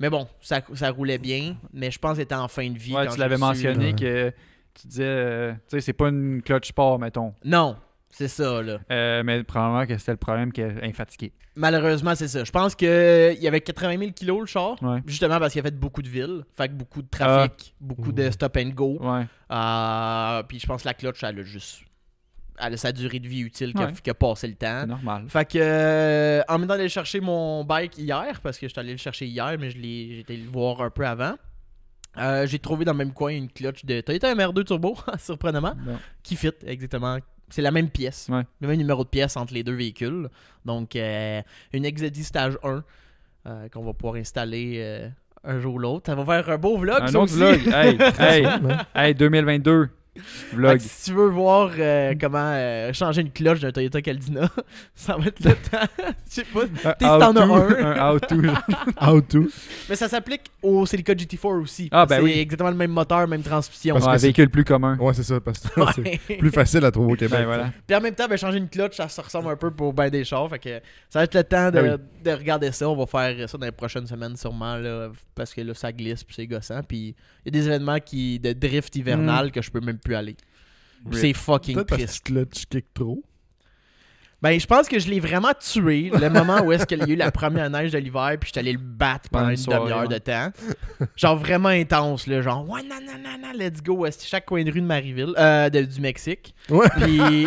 Mais bon, ça, roulait bien. Mais je pense que c'était en fin de vie. tu l'avais mentionné que tu disais, euh, tu sais, c'est pas une clutch sport, mettons. Non, c'est ça, là. Euh, mais probablement que c'était le problème qu'elle est infatigué. Malheureusement, c'est ça. Je pense qu'il y avait 80 000 kilos le char, justement parce qu'il a fait beaucoup de villes, fait que beaucoup de ah. trafic, beaucoup de stop and go. Ouais. Ah, puis je pense que la clutch elle a juste. Elle a sa durée de vie utile qui a, passé le temps. normal. Fait que, euh, en même temps d'aller chercher mon bike hier, parce que je allé le chercher hier, mais j'étais le voir un peu avant. Euh, j'ai trouvé dans le même coin une clutch de Toyota MR2 Turbo, surprenamment, qui fit exactement c'est la même pièce. Le même numéro de pièce entre les deux véhicules. Donc, euh, une Exedi Stage 1 euh, qu'on va pouvoir installer euh, un jour ou l'autre. Ça va faire un beau vlog, un vlog. hey, hey, 2022. Si tu veux voir euh, comment euh, changer une cloche d'un Toyota Caldina, ça va être le temps. Je sais pas. T'es t'en un. Un how-to. to Mais ça s'applique au Celica GT4 aussi. Ah, ben c'est oui. exactement le même moteur, même transmission. Parce que véhicule plus commun. Ouais, c'est ça. Parce que c'est plus facile à trouver au ben Québec. Ben, voilà. Puis en même temps, ben, changer une cloche, ça se ressemble un peu pour ben des chars. Fait que ça va être le temps de, de regarder ça. On va faire ça dans les prochaines semaines sûrement. Là, parce que là, ça glisse, c'est gossant. Puis il y a des événements qui, de drift hivernal mm. que je peux même aller. C'est fucking triste. Parce tu kick trop. Ben, je pense que je l'ai vraiment tué le moment où est-ce qu'il y a eu la première neige de l'hiver, puis je suis allé le battre pendant une, demi-heure de temps. Genre vraiment intense, là, genre, ouais, nan, nan, nan, let's go, c'était chaque coin de rue de Marieville, euh, de, du Mexique. Ouais. Puis.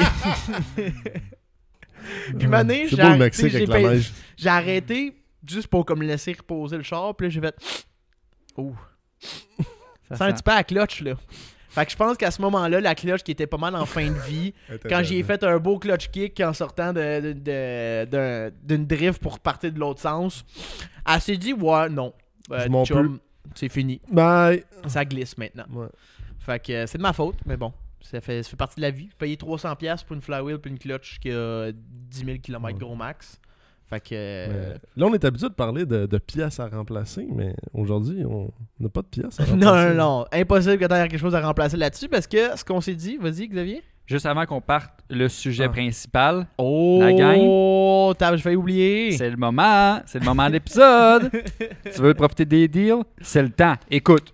puis, neige j'ai arrêté, j'ai arrêté juste pour comme laisser reposer le char, puis là, j'ai fait. Ça sent un petit peu à clutch, là. Fait que je pense qu'à ce moment-là, la cloche qui était pas mal en fin de vie, quand j'y ai fait un beau clutch kick en sortant d'une de, de, d'une drift pour repartir de l'autre sens, elle s'est dit Ouais, non. Euh, c'est fini. Bye. Ça glisse maintenant. Fait que euh, c'est de ma faute, mais bon. Ça fait, ça fait partie de la vie. Payer 300$ pour une flywheel pour une clutch qui a 10 000 km gros max. Euh, là, on est habitué de parler de, pièces à remplacer, mais aujourd'hui, on n'a pas de pièces à remplacer. non, non, non. Impossible que tu aies quelque chose à remplacer là-dessus parce que ce qu'on s'est dit, vas-y, Xavier. Juste avant qu'on parte le sujet ah. principal, oh, la gang. Oh, t'as vais oublier. C'est le moment, c'est le moment de l'épisode. tu veux profiter des deals? C'est le temps. Écoute,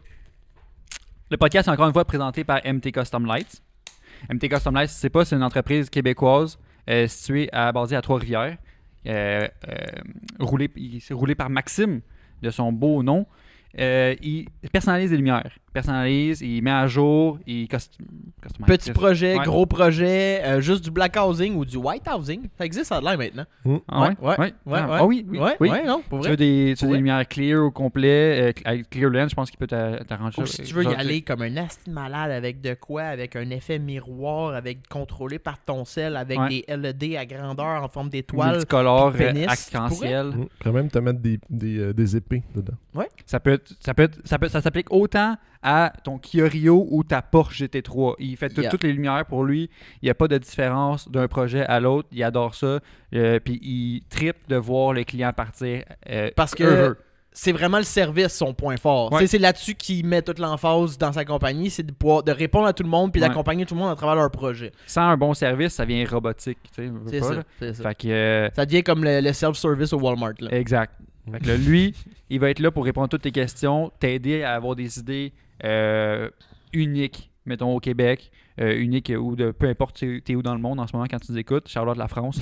le podcast est encore une fois présenté par MT Custom Lights. MT Custom Lights, c'est pas, c'est une entreprise québécoise euh, située à, à Trois-Rivières. Euh, euh, roulé, roulé par Maxime, de son beau nom. Euh, il personnalise les lumières personnalise, il met à jour, il costume. Petit projet, gros projet, euh, juste du black housing ou du white housing. Ça existe, ça de l'air maintenant. Mmh. Ah, ah, ouais, Ah oui, oui. oui. non, pour vrai. Tu veux des, des lumières clear au complet, euh, avec clear lens, je pense qu'il peut t'arranger. Ou si tu euh, veux y aller comme un asthme malade avec de quoi, avec un effet miroir, avec contrôlé par ton sel, avec des LED à grandeur en forme d'étoile. Des arc-en-ciel. Tu pourrais mmh. même te mettre des, des, épées dedans. Ouais. Ça peut être, ça peut être, ça, peut, ça s'applique autant à ton Kia Rio ou ta Porsche GT3. Il fait toutes les lumières pour lui. Il n'y a pas de différence d'un projet à l'autre. Il adore ça. Euh, puis il tripe de voir les clients partir. Euh, Parce que c'est vraiment le service son point fort. C'est là-dessus qu'il met toute l'emphase dans sa compagnie. C'est de, pouvoir, répondre à tout le monde puis d'accompagner tout le monde à travers leur projet. Sans un bon service, ça devient robotique. C'est ça, euh, ça. devient comme le, self-service au Walmart. Exact. lui, il va être là pour répondre à toutes tes questions, t'aider à avoir des idées, euh, unique, mettons au Québec, euh, unique ou de peu importe t'es où dans le monde en ce moment quand tu nous écoutes, Charlotte la France.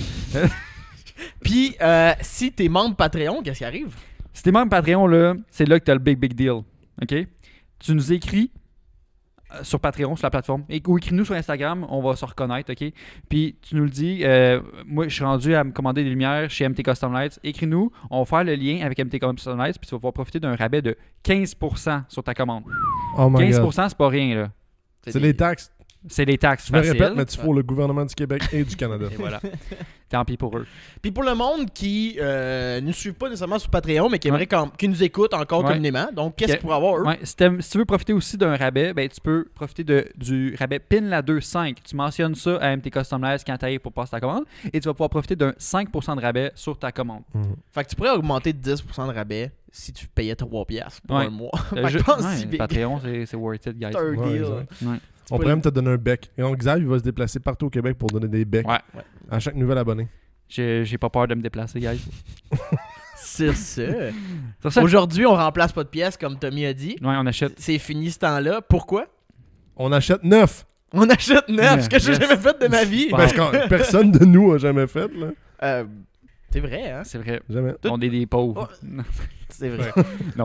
Puis euh, si t'es membre Patreon, qu'est-ce qui arrive Si t'es membre Patreon là, c'est là que t'as le big big deal, ok Tu nous écris euh, sur Patreon, sur la plateforme. Et, ou écris-nous sur Instagram, on va se reconnaître, OK? Puis tu nous le dis, euh, moi, je suis rendu à me commander des lumières chez MT Custom Lights. Écris-nous, on va faire le lien avec MT Custom Lights, puis tu vas pouvoir profiter d'un rabais de 15% sur ta commande. Oh my 15%, c'est pas rien, là. C'est les taxes c'est les taxes Je répète, mais tu faut le gouvernement du Québec et du Canada. Et voilà. Tant pis pour eux. Puis pour le monde qui ne euh, nous suit pas nécessairement sur Patreon, mais qui aimerait nous écoute encore communément, donc qu'est-ce qu'ils pourraient avoir eux si, tu veux profiter aussi d'un rabais, ben, tu peux profiter de, du rabais PIN la 2.5. Tu mentionnes ça à MT Customers quand tu arrives pour passer ta commande et tu vas pouvoir profiter d'un 5% de rabais sur ta commande. Mm. Fait que tu pourrais augmenter de 10% de rabais si tu payais 3$ pour un mois. Euh, je pense Patreon, c'est worth it, guys on pourrait même te donner un bec. Et donc, Xav, il va se déplacer partout au Québec pour donner des becs Ouais. à chaque nouvel abonné. J'ai pas peur de me déplacer, guys. C'est ça. Aujourd'hui, on remplace pas de pièces, comme Tommy a dit. ouais, on achète. C'est fini ce temps-là. Pourquoi? On achète neuf. On achète neuf, ce que j'ai jamais fait de ma vie. Parce ben, que personne de nous a jamais fait, là. Euh, c'est vrai, hein? C'est vrai. Jamais. On est des pauvres. Oh. C'est vrai.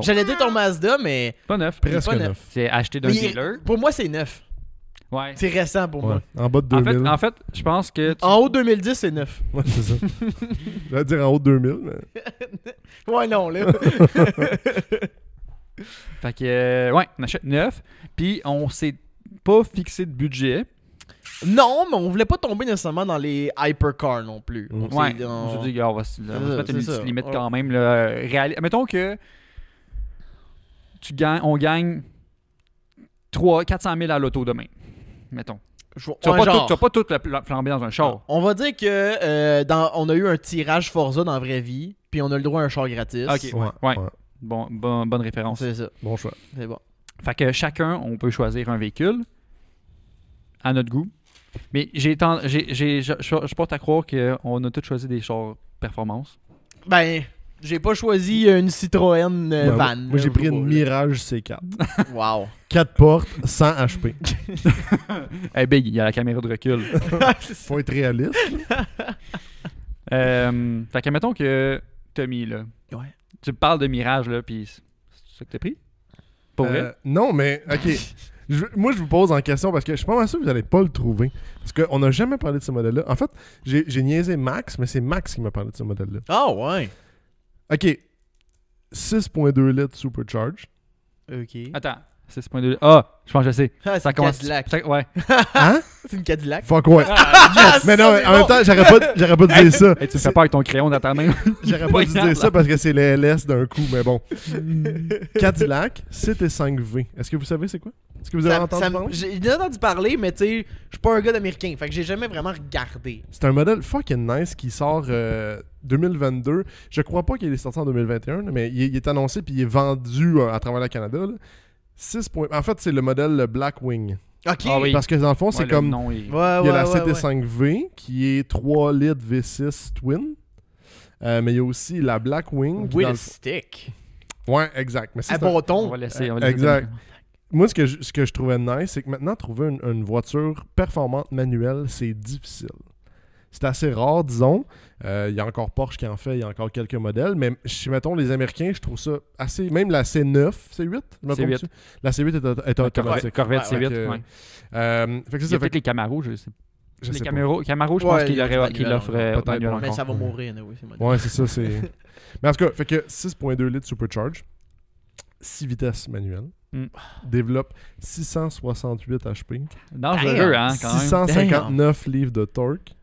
J'allais dire ton Mazda, mais Pas neuf. Presque neuf. C'est acheté d'un dealer. pour moi, c'est neuf. Ouais. C'est récent pour moi. En bas de 2000. En fait, je pense que. En haut de 2010, c'est neuf. Ouais, c'est ça. J'allais dire en haut de 2000, mais. Ouais, non, là. Fait que, euh, ouais, on achète neuf. Puis, on s'est pas fixé de budget. non, mais on voulait pas tomber nécessairement dans les hypercars non plus. Mm. ouais On s'est dit, on- va se, mettre une limite quand même. Là, Mettons que tu gagnes, on gagne 3, 400 000 à l'auto demain mettons. Tu n'as pas, pas, toute la dans un char. On va dire que euh, dans, on a eu un tirage Forza dans la vraie vie, puis on a le droit à un char gratis. Ok, ouais. Bon, bonne référence. C'est ça. Bon choix. C'est bon. Fait que chacun, on peut choisir un véhicule à notre goût. Mais j'ai je porte à croire qu'on a tous choisi des chars performance. Ben, j'ai pas choisi euh, une Citroën euh, van. Moi, j'ai pris une Mirage C4. wow. 4 portes, 100 HP. hey Big, il y a la caméra de recul. Faut être réaliste. Euh, fait que, mettons que Tommy, là, ouais. tu parles de Mirage, là, pis c'est ça que t'as pris? Pour vrai? non, mais, ok. moi, je vous pose en question parce que je suis pas sûr que vous n'allez pas le trouver. Parce qu'on a jamais parlé de ce modèle-là. En fait, j'ai niaisé Max, mais c'est Max qui m'a parlé de ce modèle-là. Ah, ouais! OK. 6.2 litres supercharge. OK. Attends. 6.2 litres. Ah, je pense que je sais. C'est ça Cadillac. ouais. Hein? C'est une Cadillac. Fuck ouais. Ah, ah, ah, mais non, en même temps, j'aurais pas, j'aurais pas ça. tu me fais avec ton crayon dans ta main. J'aurais pas dû dire ça parce que c'est l'LS d'un coup, mais bon. Cadillac, 7 et 5V. Est-ce que vous savez c'est quoi? Est-ce que vous avez entendu ça, J'ai entendu parler, mais tu sais, je suis pas un gars d'américain. Fait que j'ai jamais vraiment regardé. C'est un modèle fucking nice qui sort 2022. Euh, je crois pas qu'il est sorti en 2021, mais il, est, annoncé puis il est vendu euh, à travers le Canada. 6 En fait, c'est le modèle Blackwing. OK. Ah Parce que dans le fond, c'est comme. Il y a la CT5V qui est 3 litres V6 Twin. Euh, mais il y a aussi la Blackwing. Wing. le... stick. Ouais, exact. Mais un bon On exact moi, ce que, je, ce que je trouvais nice, c'est que maintenant, trouver une, voiture performante manuelle, c'est difficile. C'est assez rare, disons. Euh, il y a encore Porsche qui en fait, il y a encore quelques modèles. Mais si, mettons, les Américains, je trouve ça assez. Même la C9, C8, je me c La C8 est, automatique. Corvette C8, oui. fait que euh, il y a peut-être les Camaro, je sais les Camaro, je pense qu'il l'offrait peut-être. Mais ça va mourir, oui, c'est Ouais, c'est ça. Mais en tout cas, fait que 6.2 litres supercharge. 6 vitesses manuelles. Hmm. Développe 668 HP. Dangereux, hein, quand 659 livres de torque.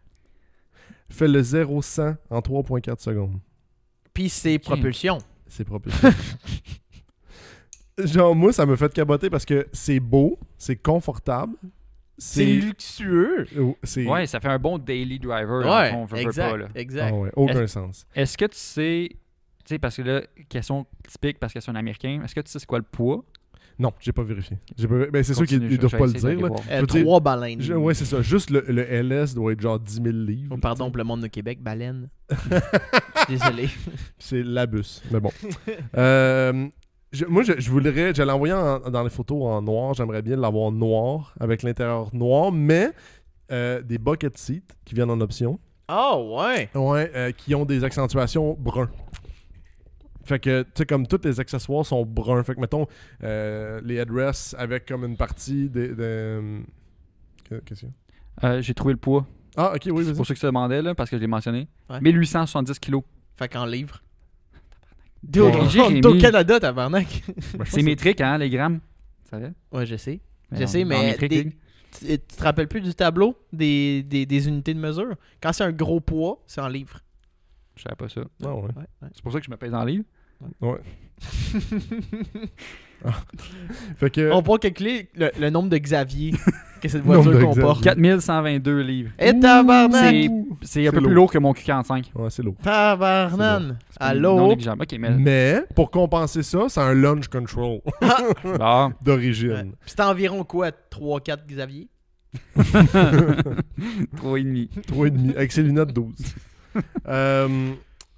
Fait le 0-100 en 3,4 secondes. Puis c'est propulsion. C'est propulsion. Genre, moi, ça me fait caboter parce que c'est beau, c'est confortable. C'est luxueux. Oh, ouais, ça fait un bon daily driver. exact, ah aucun sens. Est-ce que tu sais parce que là, question typique parce que c'est un Américain, est-ce que tu sais c'est quoi le poids? Non, j'ai pas vérifié. Mais ben, c'est sûr qu'ils ne doivent pas le euh, dire. trois baleines. Oui, c'est ça. Juste le, LS doit être genre 10 000 livres. pardon pour le monde de Québec, baleine. Désolé. C'est la bus. Mais bon. Euh, moi, je, voudrais. Je l'ai dans les photos en noir. J'aimerais bien l'avoir noir, avec l'intérieur noir, mais des euh, des bucket seats qui viennent en option. Ah ouais! Ouais, qui ont des accentuations bruns. Fait que, tu sais, comme tous les accessoires sont bruns. Fait que, mettons, euh, les headrests avec comme une partie des. Qu'est-ce qu'il y a euh, J'ai trouvé le poids. Ah, ok, oui, C'est pour ceux qui se demandaient, là, parce que je l'ai mentionné. 1870 kilos. Fait qu'en livres. D'où au Canada, tabarnak. Ben, c'est métrique, hein, les grammes. Ça Ouais, je sais. je sais, mais. Tu te rappelles plus du tableau des, des, unités de mesure? Quand c'est un gros poids, c'est en livres. Je savais pas ça. Ah ouais, C'est pour ça que je me pèse en livres. Ouais. On pourra calculer le, nombre de Xavier que cette voiture comporte. 4122 livres. Et C'est un peu plus lourd que mon Q45. Ouais, c'est lourd. Tabarnan! Allô? mais... pour compenser ça, c'est un launch control ah! Ah. d'origine. c'est environ quoi? 3-4 Xavier? 3,5. 3,5 avec ses lunettes 12. euh,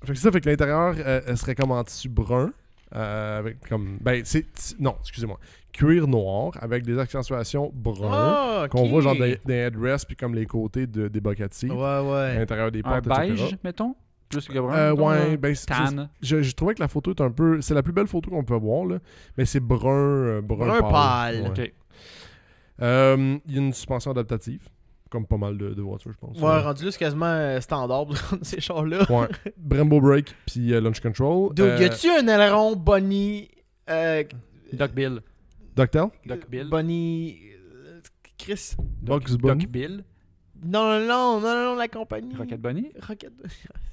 fait ça fait que l'intérieur euh, euh, serait comme en tissu brun. Euh, avec comme ben c'est non excusez-moi cuir noir avec des accentuations bruns ah, qu'on voit genre des, des headrests puis comme les côtés de, des bocati ouais ouais l'intérieur des portes un beige mettons plus que brun ouais ben Je, trouvais que la photo est un peu c'est la plus belle photo qu'on peut voir là mais c'est brun brun, pâle, ok il y a une suspension adaptative comme pas mal de, de voitures, je pense. Ouais, rendu là, c'est quasiment euh, standard ces chars-là. ouais. Brembo Brake, puis euh, Launch Control. Donc, euh, y a-tu un aileron Bonnie. Euh... Doc Bill. Doctel Doc Bill. Bonnie. Chris. Docs Doc, Bill. Non, non, non, non, non, la compagnie. Rocket Bunny Rocket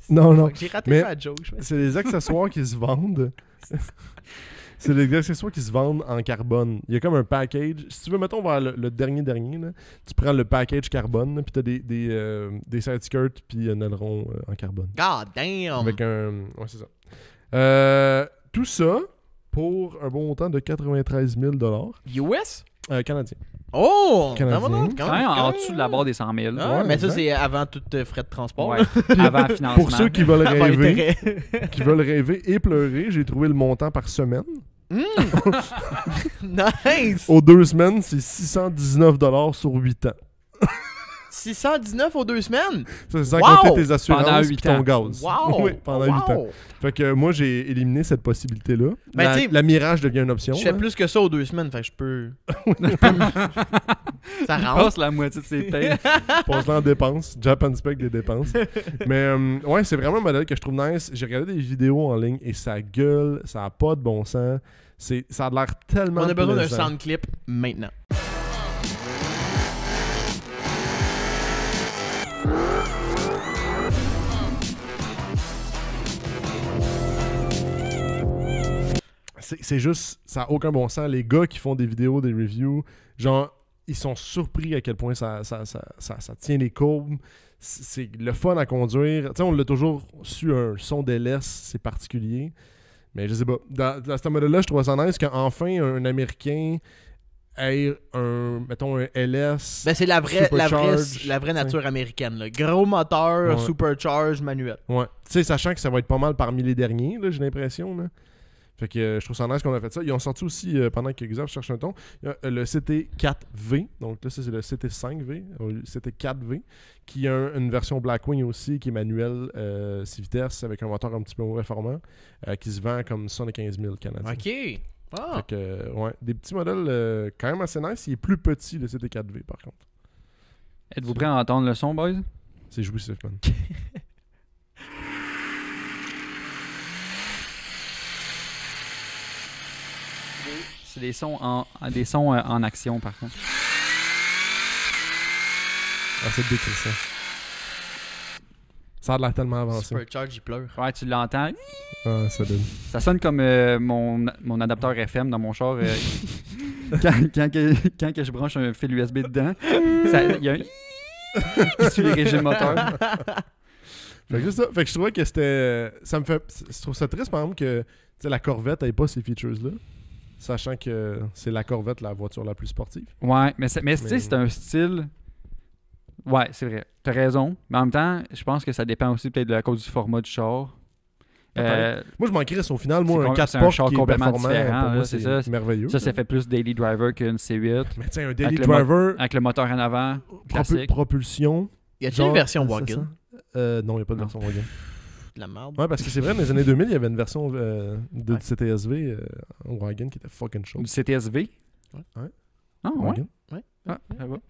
Non, non. J'ai raté ma joke. C'est des accessoires qui se vendent. c'est des accessoires qui se vendent en carbone. Il y a comme un package. Si tu veux, mettons vers le, le dernier dernier, là, tu prends le package carbone, puis t'as des, des, euh, des side skirts, puis un aileron euh, en carbone. God damn! Avec un. Ouais, c'est ça. Euh, tout ça pour un bon montant de 93 000 US? Canadien. Oh! Quand en dessous de la barre des 100 000. Ah, mais ça, c'est avant tout euh, frais de transport. avant financement. Pour ceux qui veulent rêver, qui veulent rêver et pleurer, j'ai trouvé le montant par semaine. Hmm. nice! Aux deux semaines, c'est 619 sur 8 ans. 119 aux deux semaines. Ça, sans wow! compter tes assurances pendant 8 ans. gaz. Wow! pendant 8 ans. Fait que euh, moi, j'ai éliminé cette possibilité-là. Ben, la, mirage devient une option. Je fais hein. plus que ça aux deux semaines, fait que je peux... ça rentre. passe la moitié de ses payes. passe en dépenses. Japan Spec des dépenses. Mais euh, ouais, c'est vraiment un modèle que je trouve nice. J'ai regardé des vidéos en ligne et ça gueule, ça a pas de bon sens. Ça a l'air tellement On a besoin d'un sound clip maintenant. C'est juste, ça n'a aucun bon sens. Les gars qui font des vidéos, des reviews, genre, ils sont surpris à quel point ça, ça, tient les courbes. C'est le fun à conduire. Tu sais, on l'a toujours su, un son DLS, c'est particulier. Mais je sais pas. Dans, ce modèle-là, je trouve ça nice qu'enfin, un Américain air un, mettons, un LS. Ben, c'est la vraie, la vraie, nature américaine. Là. Gros moteur, supercharge, manuel. Ouais. Tu sais, sachant que ça va être pas mal parmi les derniers, j'ai l'impression. Fait que euh, je trouve ça nice qu'on a fait ça. Ils ont sorti aussi, euh, pendant que heures, cherche un ton, euh, le CT4V. Donc là, c'est le CT5V, CT4V, qui a une version Blackwing aussi, qui est manuelle, 6 vitesses, avec un moteur un petit peu réformant, qui se vend comme 115 000 Canadiens. OK. Ah! Euh, ouais, des petits modèles euh, quand même assez nice. Il est plus petit, le CT4V, par contre. Êtes-vous prêt à entendre le son, boys? C'est jouissif, fun. C'est des sons, en, euh, des sons en action, par contre. Ah, c'est décrit ça. Ça a l'air tellement avancé. Supercharge, il pleure. Ouais, tu l'entends. Ah, ça donne. Ça sonne comme euh, mon, mon adapteur FM dans mon char. Euh, quand, quand que je branche un fil USB dedans, il y a un. tu les régimes moteurs. Fait que, ça. Fait que je trouvais que c'était. Euh, ça me fait. Je trouve ça triste, par exemple, que la Corvette n'ait pas ces features-là. Sachant que c'est la Corvette la voiture la plus sportive. Ouais, mais, tu sais, c'est un style Ouais, c'est vrai. T'as raison. Mais en même temps, je pense que ça dépend aussi peut-être de la cause du format du char. Euh, moi, je m'en sur au final. Moi, un 4 portes un qui est complètement différent. c'est ça. merveilleux. Ça, ça fait plus daily driver qu'une C8. Mais tiens, un daily avec driver. Le avec le moteur en avant. Propu propulsion. Y a t une version wagon euh, Non, il n'y a pas de version wagon. De la merde. Ouais, parce que c'est vrai, dans les années 2000, il y avait une version euh, de ouais. CTSV wagon qui était fucking chaud. Du CTSV Ouais. Ah, ouais. Ouais. Ah,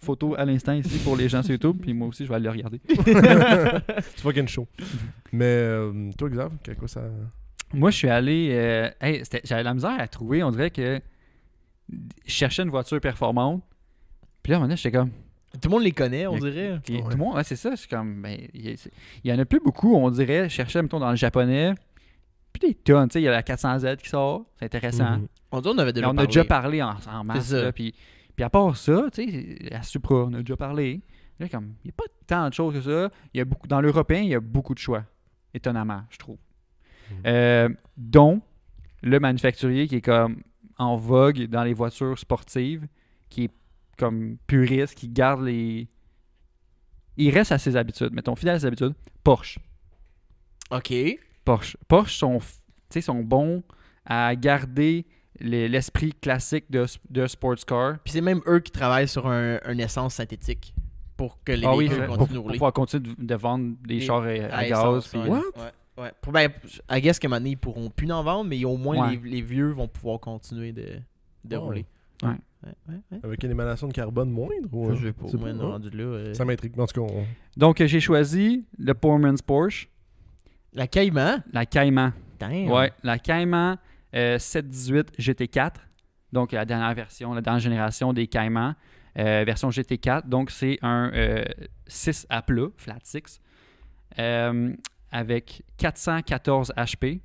Photo à l'instant ici pour les gens sur YouTube, puis moi aussi je vais aller le regarder. C'est fucking show Mais euh, toi, Xav, quoi ça. Moi, je suis allé. Euh, j'avais la misère à trouver. On dirait que je cherchais une voiture performante. Puis là, à un moment donné, j'étais comme. Tout le monde les connaît, on dirait. tout le monde, c'est ça. Je comme, ben, il y, en a plus beaucoup, on dirait. Je cherchais, mettons, dans le japonais. Puis des tonnes, tu sais, il y a la 400Z qui sort. C'est intéressant. On dit on avait déjà On a déjà parlé en, mars là, puis puis à part ça, tu sais, la Supra, on a déjà parlé. il n'y a pas tant de choses que ça. y a beaucoup, dans l'européen, il y a beaucoup de choix, étonnamment, je trouve. Mhm. Euh, dont le manufacturier qui est comme en vogue dans les voitures sportives, qui est comme puriste, qui garde les. Il reste à ses habitudes, mettons, fidèle à ses habitudes. Porsche. OK. Porsche. Porsche sont, sont bons à garder l'esprit classique de, de sports car. Puis c'est même eux qui travaillent sur un, essence synthétique pour que les ah continuent de rouler. Pour pouvoir continuer de, vendre des chars à, gaz. What? Ouais. Ouais. Ben, I guess qu'à un ils pourront plus en vendre, mais au moins les, vieux vont pouvoir continuer de, de rouler. Ouais. Ouais, Avec une émanation de carbone moindre ou... Ça m'intrigue. Donc, j'ai choisi le Poorman's Porsche. La Cayman. La Cayman. Ouais, la Cayman 718 euh, GT4, donc la dernière version, la dernière génération des Caïmans, euh, version GT4. Donc c'est un 6 à plat, flat 6, euh, avec 414 HP,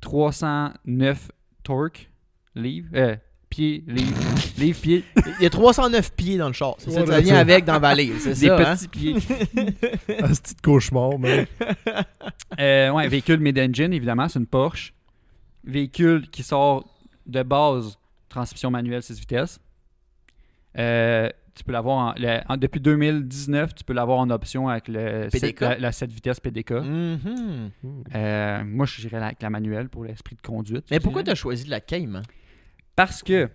309 torque, livre, pied, livres, pieds. Il y a 309 pieds dans le char. ça, vient avec dans la Vallée. C'est Des hein? petits pieds. Un petit ah, cauchemar, mais. Euh, véhicule mid-engine, évidemment, c'est une Porsche véhicule qui sort de base transmission manuelle 6 vitesses. Euh, tu peux l'avoir depuis 2019, tu peux l'avoir en option avec le la, 7 vitesses PDK. Mm-hmm. Euh, moi, je dirais avec la manuelle pour l'esprit de conduite. Mais pourquoi tu as choisi de la Cayman hein? Parce que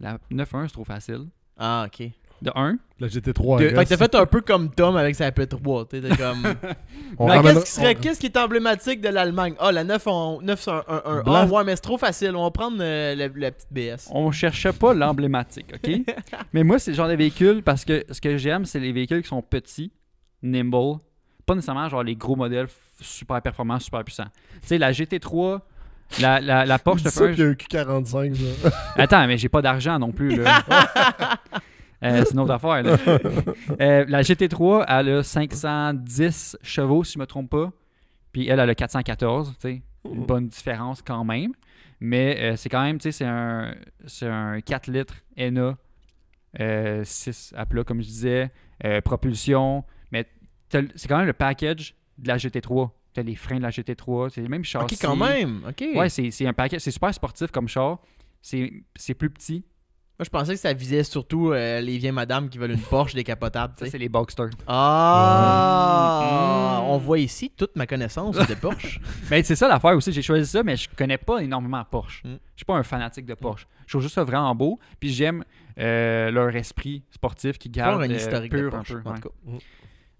la 9.1, c'est trop facile. Ah, ok de 1. La GT3 Fait que t'as fait un peu comme Tom avec sa P3. T'es comme. qu'est-ce, qui serait, qu'est-ce qui est emblématique de l'Allemagne Ah, oh, la 9, on, 911. ouais, mais c'est trop facile. On va prendre euh, la, petite BS. On cherchait pas l'emblématique, OK Mais moi, c'est le genre de véhicule parce que ce que j'aime, c'est les véhicules qui sont petits, nimble. Pas nécessairement genre les gros modèles super performants, super puissants. Tu sais, la GT3. La, la, la Porsche de Attends, mais j'ai pas d'argent non plus. Là. Euh, c'est une autre affaire. Euh, la GT3, elle a 510 chevaux, si je ne me trompe pas. Puis elle, a le 414. Une bonne différence quand même. Mais euh, c'est quand même, tu sais, c'est un, 4 litres NA, 6 à plat, comme je disais. propulsion. Mais c'est quand même le package de la GT3. Tu as les freins de la GT3. C'est le même char. Ok, quand même. Ok. Ouais, c'est un package. C'est super sportif comme char. C'est plus petit je pensais que ça visait surtout euh, les vieilles madames qui veulent une Porsche décapotable. Ça, c'est les Boxsters. Ah! Mm. On voit ici toute ma connaissance de Porsche. mais ben, c'est ça l'affaire aussi. J'ai choisi ça, mais je connais pas énormément Porsche. Mm. Je suis pas un fanatique de Porsche. Je trouve juste ça vraiment beau. Puis j'aime euh, leur esprit sportif qui garde un euh, historique pur de En tout cas. Mm.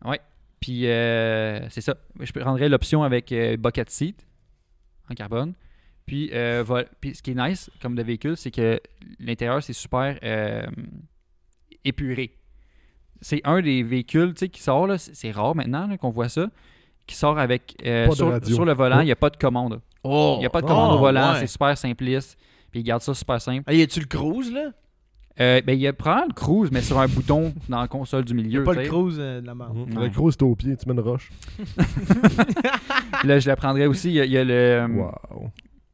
Ouais. Puis c'est ça. Je prendrais l'option avec bucket seat en carbone. Euh, puis, ce qui est nice comme de véhicule, c'est que l'intérieur, c'est super euh, épuré. C'est un des véhicules qui sort, c'est rare maintenant qu'on voit ça, qui sort avec euh, sur, le volant, il n'y a pas de commande. Oh! Il n'y a pas de commande au ah, volant, c'est super simpliste. Puis il garde ça super simple. Ah, y a-tu le cruise là? ben, il y le cruise, mais sur un bouton dans la console du milieu. Il pas le cruise de la mm-hmm. Le cruise, c'est au pied, tu mets une roche. là, je la aussi. Il y, le. Wow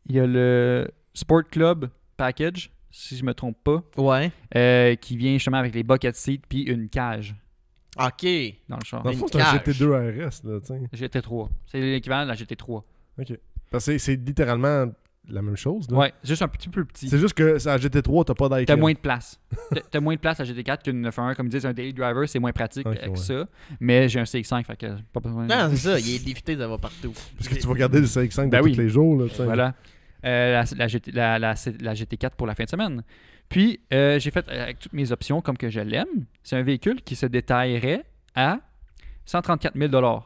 il y a le Sport Club Package, si je me trompe pas. Ouais. Euh, qui vient justement avec les bucket seats puis une cage. OK. Dans le champ. Dans le fond, c'est un GT2 RS, là, GT3. C'est l'équivalent de la GT3. OK. Parce que c'est littéralement la même chose, là. Ouais, juste un petit peu plus petit. C'est juste que la GT3, tu t'as pas Tu as moins de place. Tu as moins de place à GT4 qu'une 91. Comme ils disent, un daily driver, c'est moins pratique que avec ça. Mais j'ai un CX5, fait que pas Non, c'est ça. Il est dévité d'avoir partout. Parce que tu vas regarder le CX5 ben tous les jours, là, Voilà. Euh, la, la, GT4 pour la fin de semaine. Puis, euh, j'ai fait avec euh, toutes mes options comme que je l'aime. C'est un véhicule qui se détaillerait à 134 000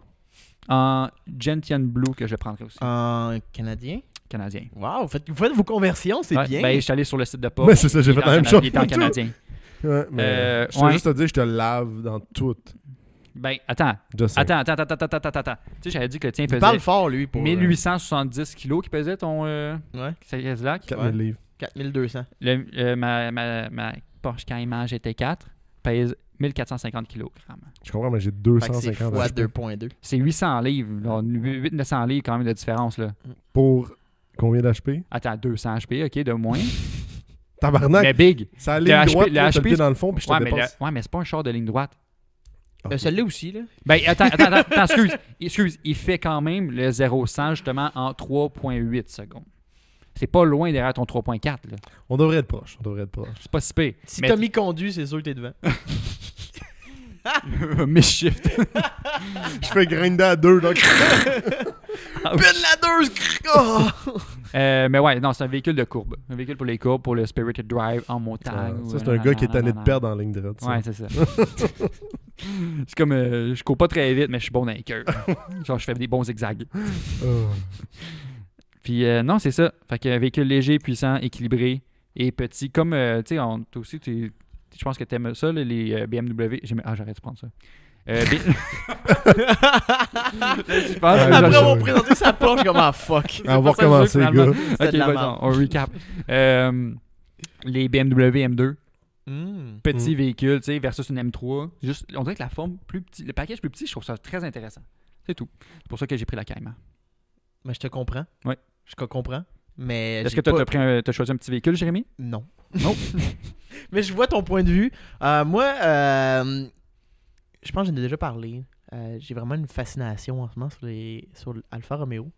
en Gentian Blue que je prendrais aussi. En canadien Canadien. Wow, vous faites vos conversions, c'est bien. Ben, je suis allé sur le site de Pop. Mais c'est ça, j'ai fait la même chose. en canadien. je juste te dire, je te lave dans tout ben, attends. Attends, attends, attends, attends, attends, attends, Tu sais, j'avais dit que le tien pesait. parle fort, lui. 1870 euh, kilos qui pesait ton. Euh, ouais. 4000 livres. 4200. Le, euh, ma, ma, ma Porsche Cayman GT4 pèse 1450 kg. Je comprends, mais j'ai 250 quoi 2.2. C'est 800 livres, là, 900 livres quand même de différence. là. Pour combien d'HP? Attends, 200 HP, OK, de moins. Tabarnak! Mais big! Ça a ligne droite, HP, HP, dans le fond, puis je ouais, te mais ouais, mais c'est pas un char de ligne droite. Euh, celle-là aussi, là. Ben, attends, attends, attends excuse, excuse. Il fait quand même le 0-100 justement en 3.8 secondes. C'est pas loin derrière ton 3.4. là. On devrait être proche. On devrait être proche. C'est pas si pire. Si Tommy conduit, c'est sûr que t'es devant. shift Je fais grinder à deux, donc. Ben la deux! Oh! Euh, mais ouais, non, c'est un véhicule de courbe. Un véhicule pour les courbes, pour le Spirited Drive en montagne. Ça, c'est un gars qui est allé de perdre en ligne droite. Ouais, c'est ça. c'est comme, euh, je cours pas très vite, mais je suis bon dans les cœurs. Genre, je fais des bons zigzags. Oh. Puis euh, non, c'est ça. Fait que véhicule léger, puissant, équilibré et petit. Comme, tu sais, aussi, je pense que t'aimes ça, les BMW. Ah, j'arrête de prendre ça. Euh, on je sa comme un fuck. on va recommencer, gars. Ok, on recap. Euh, les BMW M2, hmm. petit véhicule, tu sais, versus une M3. on dirait que la forme plus petite, le package plus petit, je trouve ça très intéressant. C'est tout. C'est pour ça que j'ai pris la Cayman. Mais je te comprends. Oui. Je te comprends. Mais. Est-ce que tu as choisi un petit véhicule, Jérémy? Non. Non. mais je vois ton point de vue. Euh, moi, euh, je pense que j'en ai déjà parlé. Euh, j'ai vraiment une fascination en ce moment sur, les, sur l'Alfa Romeo.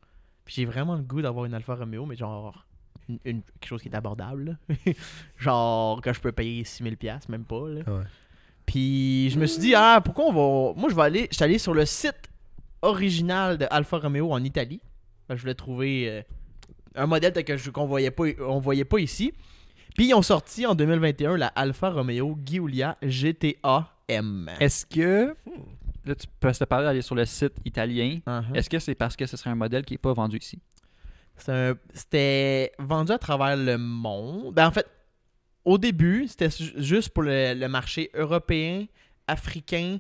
j'ai vraiment le goût d'avoir une Alfa Romeo, mais genre une, quelque chose qui est abordable. genre que je peux payer 6000$, même pas. Puis je me suis dit, ah, pourquoi on va. Moi, je vais aller. Je suis allé sur le site original de Alfa Romeo en Italie. Ben, je voulais trouver euh, un modèle que je, qu'on voyait pas, on voyait pas ici. Puis ils ont sorti en 2021 la Alfa Romeo Giulia GTA est-ce que. Là, tu peux se parler d'aller sur le site italien. Uh-huh. Est-ce que c'est parce que ce serait un modèle qui n'est pas vendu ici? C'était vendu à travers le monde. Ben, en fait, au début, c'était juste pour le, marché européen, africain,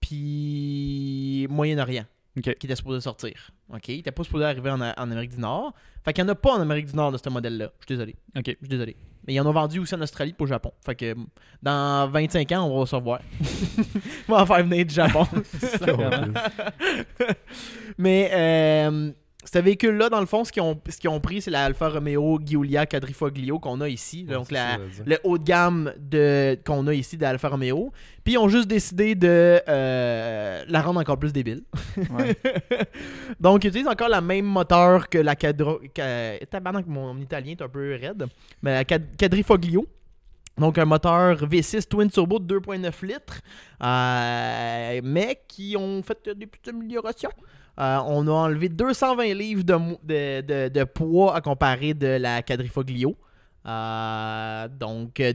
puis Moyen-Orient. Qui était supposé sortir. OK? Il n'était pas supposé arriver en, Amérique du Nord. Fait qu'il n'y en a pas en Amérique du Nord de ce modèle-là. Je suis désolé. OK. Je suis désolé. Mais ils en ont vendu aussi en Australie pour le Japon. Fait que mm, dans 25 ans, on va se revoir. on va en faire venir du Japon. mais euh, ce véhicule-là, dans le fond, ce qu'ils ont, pris, c'est la Alfa Romeo Giulia Quadrifoglio qu'on a ici. donc, le haut de gamme qu'on a ici d'Alfa Romeo. Puis, ils ont juste décidé de euh, la rendre encore plus débile. donc, ils utilisent encore le même moteur que la Cadro... Tabarnak, mon italien est un peu raide. Mais la Quadrifoglio. Donc, un moteur V6 twin turbo de 2,9 litres, euh, mais qui ont fait des petites améliorations. Euh, on a enlevé 220 livres de, poids à comparer de la quadrifoglio. Euh, donc, euh,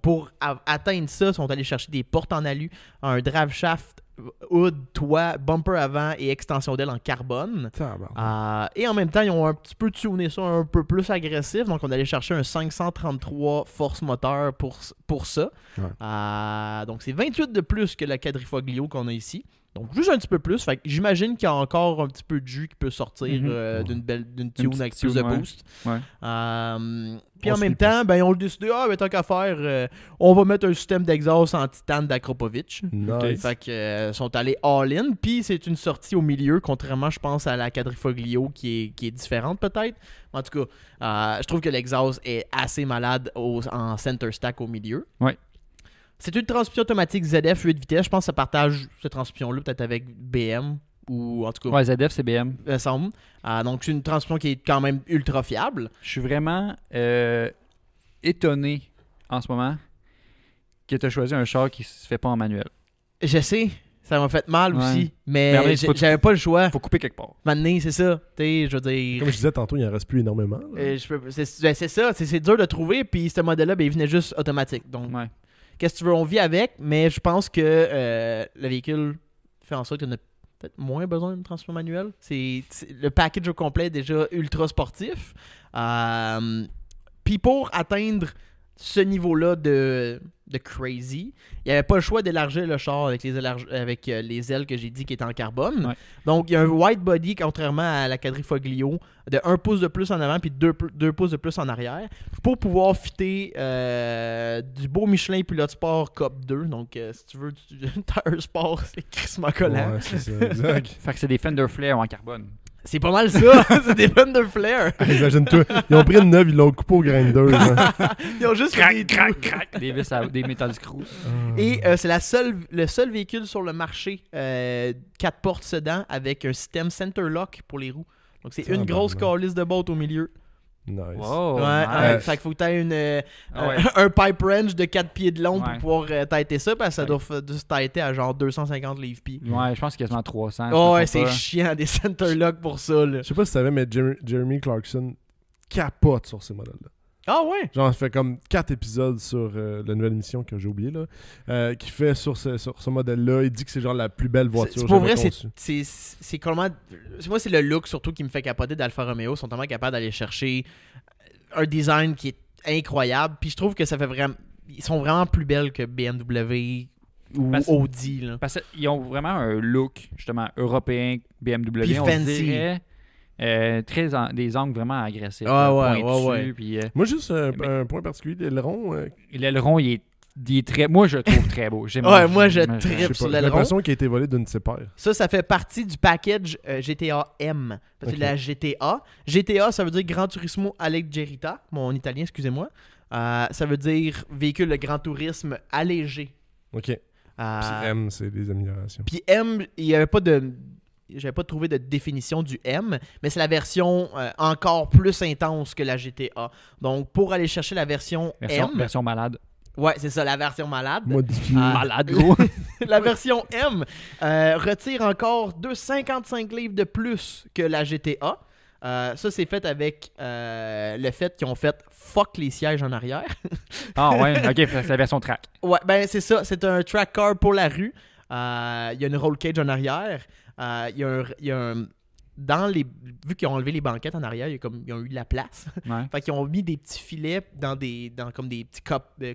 pour atteindre ça, ils sont allés chercher des portes en alu, un drive shaft, hood, toit, bumper avant et extension d'aile en carbone. et en même temps, ils ont un petit peu tuné ça un peu plus agressif. Donc, on allait chercher un 533 force moteur pour, pour ça. donc, c'est 28 de plus que la quadrifoglio qu'on a ici. Donc, juste un petit peu plus. j'imagine qu'il y a encore un petit peu de jus qui peut sortir mhm. euh, d'une belle d'une tune avec plus boost. Euh, puis en même temps, ben, on le décidé, ah, ben, tant qu'à faire, euh, on va mettre un système d'exhaust en titane d'Akropovitch. Fait que sont allés all-in. Puis c'est une sortie au milieu, contrairement, je pense, à la Quadrifoglio qui est, qui est différente peut-être. En tout cas, je trouve que l'exhaust est assez malade en center stack au milieu. C'est une transmission automatique ZF 8 vitesses. Je pense que ça partage cette transmission-là peut-être avec BM ou en tout cas. Ouais, ZF, c'est BM. Ça euh, euh, donc, c'est une transmission qui est quand même ultra fiable. Je suis vraiment euh, étonné en ce moment que tu as choisi un char qui se fait pas en manuel. Je sais. Ça m'a fait mal aussi, mais, j'avais pas le choix. Faut couper quelque part. Maintenant, c'est ça. sais, je veux dire... Comme je disais tantôt, il en reste plus énormément. Ben, c'est ça, c'est dur de trouver, puis ce modèle-là, ben, il venait juste automatique. Donc, ouais qu'est-ce que tu veux, on vit avec, mais je pense que euh, le véhicule fait en sorte qu'on a peut-être moins besoin d'une transmission manuel. C'est, le package au complet est déjà ultra sportif. Euh, puis pour atteindre ce niveau-là de, de, crazy. Il n'y avait pas le choix d'élargir le char avec les, avec, euh, les ailes que j'ai dit qui étaient en carbone. Donc, il y a un white body, contrairement à la quadrifoglio, de 1 pouce de plus en avant puis 2, pouces de plus en arrière pour pouvoir fitter euh, du beau Michelin Pilot Sport Cop 2. Donc, euh, si tu veux, tire sport, c'est Chris McCollum Ouais, c'est ça, que c'est des fender flare en carbone. C'est pas mal ça, c'est des Thunder ah, Imagine-toi, ils ont pris une neuve, ils l'ont coupé au grinder. Hein. ils ont juste crac, des crac, crac, des vis à, screws. Ah. Et euh, c'est le seul véhicule sur le marché 4 euh, portes sedan avec un système center lock pour les roues. Donc c'est ah, une ben, grosse ben. carliste de botte au milieu. Nice. ouais, ça euh, euh, fait qu'il faut que tu une, euh, ah un, pipe wrench de 4 pieds de long pour pouvoir euh, ça, parce que ça doit têter à genre 250 livres pieds. Ouais, je pense quasiment 300. Oh, ouais, c'est chiant, des center lock pour ça. Je sais pas si tu savais, mais Jeremy Clarkson capote sur ces modèles-là. Ah ouais? Genre, ça fait comme quatre épisodes sur euh, la nouvelle émission que j'ai oublié, là, euh, qui fait sur ce, modèle-là. Il dit que c'est genre la plus belle voiture. C'est, pour vrai, c'est, c'est, comment. Moi, c'est le look surtout qui me fait capoter d'Alfa Romeo. Ils sont tellement capables d'aller chercher un design qui est incroyable. Puis je trouve que ça fait vraiment. Ils sont vraiment plus belles que BMW ou Audi. Parce qu'ils ont vraiment un look, justement, européen, BMW. Puis on euh, très des angles vraiment agressifs. Ah euh, ouais, ouais, ouais. Euh, moi, juste un, point particulier, l'aileron. L'aileron, il est très... Moi, je le trouve très beau. ouais, moi, je tripe sur l'aileron. J'ai l'impression qu'il a été volé d'une paires. Ça, ça fait partie du package GTA M. Parce la GTA. GTA, ça veut dire Gran Turismo Alleggerita. Mon italien, excusez-moi. ça veut dire véhicule de grand tourisme allégé. OK. puis M, c'est des améliorations. Puis M, il n'y avait pas de j'avais pas trouvé de définition du M, mais c'est la version euh, encore plus intense que la GTA. Donc pour aller chercher la version, M, version malade. Ouais, c'est ça, la version malade. Modifié. Euh, malade, gros. la version M euh, retire encore 255 livres de plus que la GTA. ça, c'est fait avec le fait qu'ils ont fait fuck les sièges en arrière. ah ouais, ok, c'est la version track. Ouais, ben c'est ça, c'est un track car pour la rue. Il y a une roll cage en arrière. Euh, il y a un, dans les vu qu'ils ont enlevé les banquettes en arrière, comme, ils ont eu de la place. fait qu'ils ont mis des petits filets dans des dans comme des petits cups euh,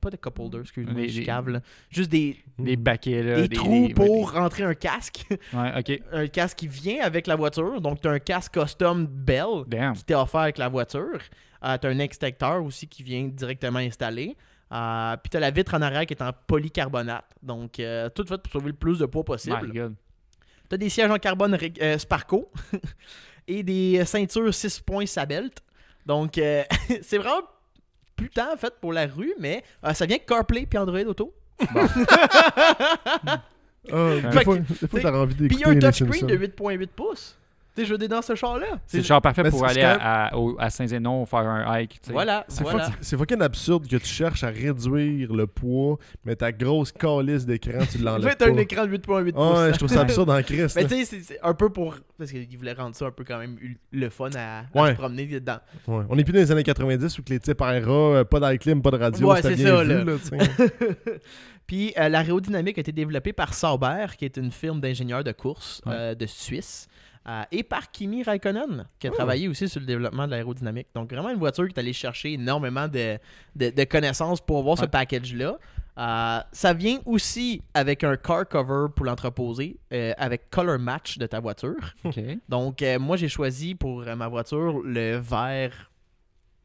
pas des cup holders, excuse-moi, Juste des des baquets des, trous pour rentrer un casque. un casque qui vient avec la voiture, donc tu as un casque custom Bell qui t'est offert avec la voiture. Euh, t'as tu as un extracteur aussi qui vient directement installé. puis tu as la vitre en arrière qui est en polycarbonate. Donc, euh, tout fait pour sauver le plus de poids possible. T'as des sièges en carbone euh, Sparco et des ceintures 6 points Sabelt. Donc, euh, c'est vraiment putain en fait pour la rue, mais euh, ça vient CarPlay puis Android Auto. Bon. oh, des, fois, Puis un touchscreen de 8.8 pouces. T'es jeté dans ce char-là. C'est le char parfait pour aller à, Saint-Zénon faire un hike. Voilà, C'est voilà. fucking absurde que tu cherches à réduire le poids, mais ta grosse calice d'écran, tu l'enlèves l'enlèves. tu être un écran de 8.8 pouces. ouais, je trouve ça absurde en Christ. Mais tu sais, c'est- un peu pour. Parce qu'il voulait rendre ça un peu quand même le fun à, se promener dedans. On est plus dans les années 90 où les types RA, euh, pas d'iClim, pas de radio, c'était c'est bien ça, Puis euh, l'aérodynamique a été développée par Sauber, qui est une firme d'ingénieurs de course euh, de Suisse. Euh, et par Kimi Raikkonen, qui a travaillé aussi sur le développement de l'aérodynamique. Donc, vraiment une voiture qui est allée chercher énormément de, connaissances pour avoir ce package-là. Euh, ça vient aussi avec un car cover pour l'entreposer, euh, avec color match de ta voiture. Donc, moi, j'ai choisi pour ma voiture le vert,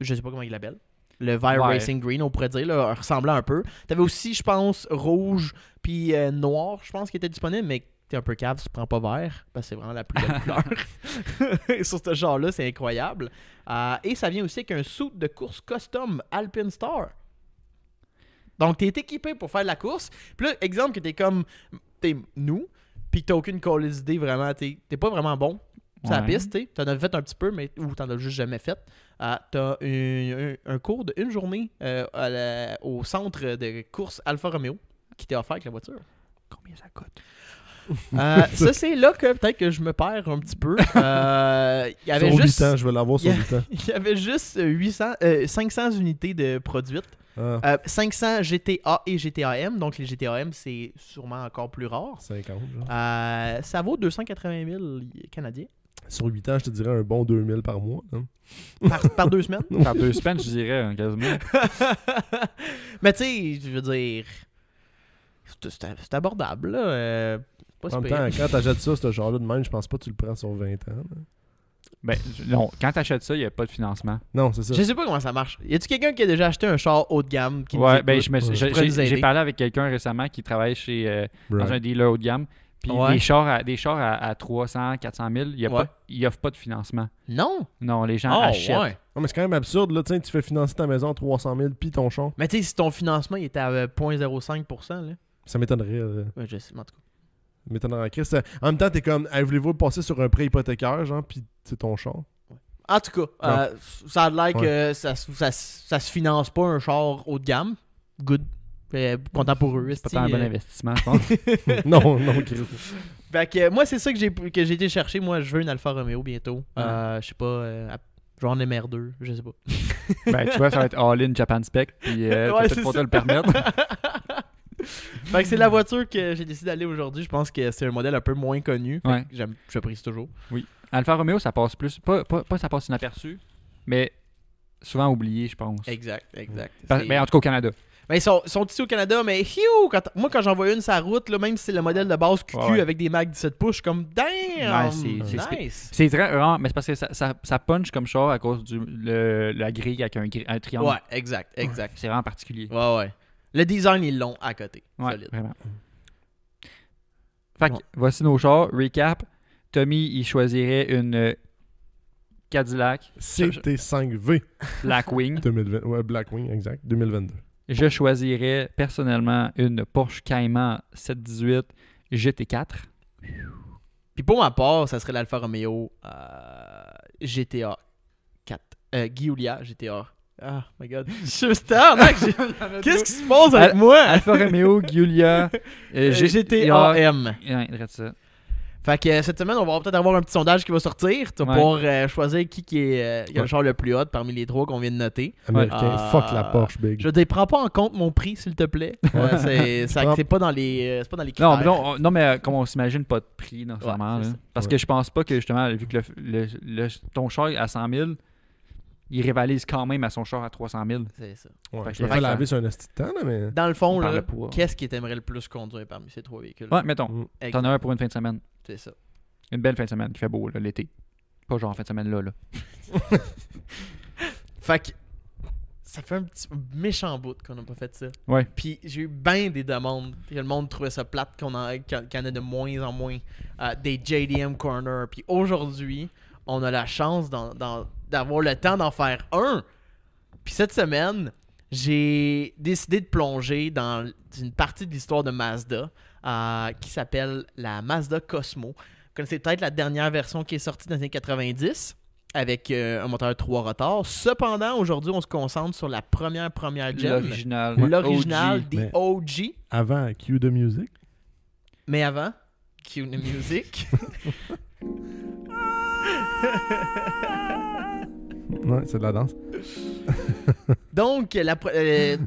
je ne sais pas comment il l'appelle le vert racing green, on pourrait dire, ressemblant un peu. Tu avais aussi, je pense, rouge puis noir, je pense, qui était disponible, mais t'es un peu cave, tu prends pas vert, parce que c'est vraiment la plus belle couleur. sur ce genre-là, c'est incroyable. Euh, et ça vient aussi avec un suit de course custom Alpine Star. Donc, t'es équipé pour faire de la course. Puis là, exemple que tu es comme t'es nous, puis que t'as aucune callous idée vraiment, t'es pas vraiment bon. Ça la piste, tu en as fait un petit peu, mais ou t'en as juste jamais fait. Tu euh, t'as un, cours de une journée euh, au centre de course Alfa Romeo qui t'est offert avec la voiture. Combien ça coûte? Euh, ça, c'est là que peut-être que je me perds un petit peu. Euh, il y avait sur juste, 8 ans, je vais l'avoir sur 8 ans. Il y avait juste 500 euh, unités de produites. 500 ah. GTA et GTAM. Donc, les GTAM, c'est sûrement encore plus rare. 50, genre. ça vaut 280 000 Canadiens. Sur 8 ans, je te dirais un bon 2000 par mois. Hein. Par, par, deux semaines? par deux semaines, je dirais, 15 hein, quasiment. Mais tu sais, je veux dire c'est abordable. Là en même temps, quand t'achètes ça, ce genre-là de même, je pense pas que tu le prends sur 20 ans. Ben, non, quand t'achètes ça, il n'y a pas de financement. Non, c'est ça. Je sais pas comment ça marche. Y a-tu quelqu'un qui a déjà acheté un char haut de gamme qui Ouais, ben, j'ai parlé avec quelqu'un récemment qui travaille chez euh, dans un dealer haut de gamme. Puis des chars à, des à, 300, 400 000, ils y pas- pas de financement. Non? Non, les gens oh, achètent. mais c'est quand même absurde, là. tu fais financer ta maison à 300 000 puis ton char. Mais tu si ton financement est était à 0.05%, euh, là. Ça m'étonnerait. là. Ouais, je sais, en tout cas dans en crise. En même temps, t'es comme, hey, voulez-vous passer sur un prêt hypothécaire, genre, puis c'est ton char? En tout cas, euh, ça a l'air que ça, se finance pas un char haut de gamme. Good. Euh, content pour eux. C'est pas un bon euh. investissement, je pense. non, non, Chris. Fait que moi, c'est ça que j'ai que j'ai été chercher. Moi, je veux une Alfa Romeo bientôt. Euh, je sais pas, genre une MR2, je sais pas. ben, tu vois, ça va être all-in Japan Spec, puis euh, peut-être le permettre. fait c'est la voiture que j'ai décidé d'aller aujourd'hui. Je pense que c'est un modèle un peu moins connu. j'aime je prise toujours. Oui. Alfa Romeo, ça passe plus. Pas, pas, ça passe inaperçu, mais souvent oublié, je pense. Exact, exact. mais en tout cas au Canada. Mais ben, ils sont, sont ici au Canada, mais moi quand j'en vois une sa route, là, même si c'est le modèle de base QQ avec des mags 17 pouces, je comme damn! c'est, c'est nice! C'est très mais c'est parce que ça, ça, punch comme char à cause de la grille avec un, un, triangle. Ouais, exact, exact. C'est vraiment particulier. Ouais, ouais. Le design, ils l'ont à côté. solide. vraiment. Fait voici nos chars. Recap. Tommy, il choisirait une euh, Cadillac. CT5V. Blackwing. 2020, Blackwing, exact. 2022. Je choisirais personnellement une Porsche Cayman 718 GT4. Puis pour ma part, ça serait l'Alfa Romeo euh, GTA 4. Euh, Giulia GTA ah, oh my god. Je suis Qu'est-ce qui se passe avec moi? Alfa Romeo, Giulia, euh, euh AM Ouais, ça. Fait que euh, cette semaine, on va peut-être avoir un petit sondage qui va sortir. Pour euh, choisir qui, qui est, le char le plus hot parmi les trois qu'on vient de noter. fuck la Porsche, big. Je te prends pas en compte mon prix, s'il te plaît. Ouais, c'est pas dans les pas dans critères. Non, mais, non, non, mais comme on s'imagine, pas de prix, normalement, Parce que je pense pas que, justement, vu que le, ton char à 100 000, il rivalise quand même à son char à 300 000. C'est ça. Ouais, je peux pas laver sur un de temps, là, mais. Dans le fond, là, qu'est-ce qu'il t'aimerait le plus conduire parmi ces trois véhicules? Ouais, mettons. Mm. T'en as un pour une fin de semaine. C'est ça. Une belle fin de semaine qui fait beau, là, l'été. Pas genre fin de semaine là, là. fait que. Ça fait un petit méchant bout qu'on n'a pas fait ça. Ouais. Puis j'ai eu bien des demandes. Le monde trouvait ça plate qu'on en, y a de moins en moins. Euh, des JDM Corner. Puis aujourd'hui, on a la chance dans d'avoir le temps d'en faire un. Puis cette semaine, j'ai décidé de plonger dans une partie de l'histoire de Mazda euh, qui s'appelle la Mazda Cosmo. Vous connaissez peut-être la dernière version qui est sortie dans les années 90 avec euh, un moteur 3 rotors. Cependant, aujourd'hui, on se concentre sur la première première gen. L'original. L'original, des OG. Avant cue de Music. Mais avant cue the Music. Ouais, c'est de la danse. Donc, euh,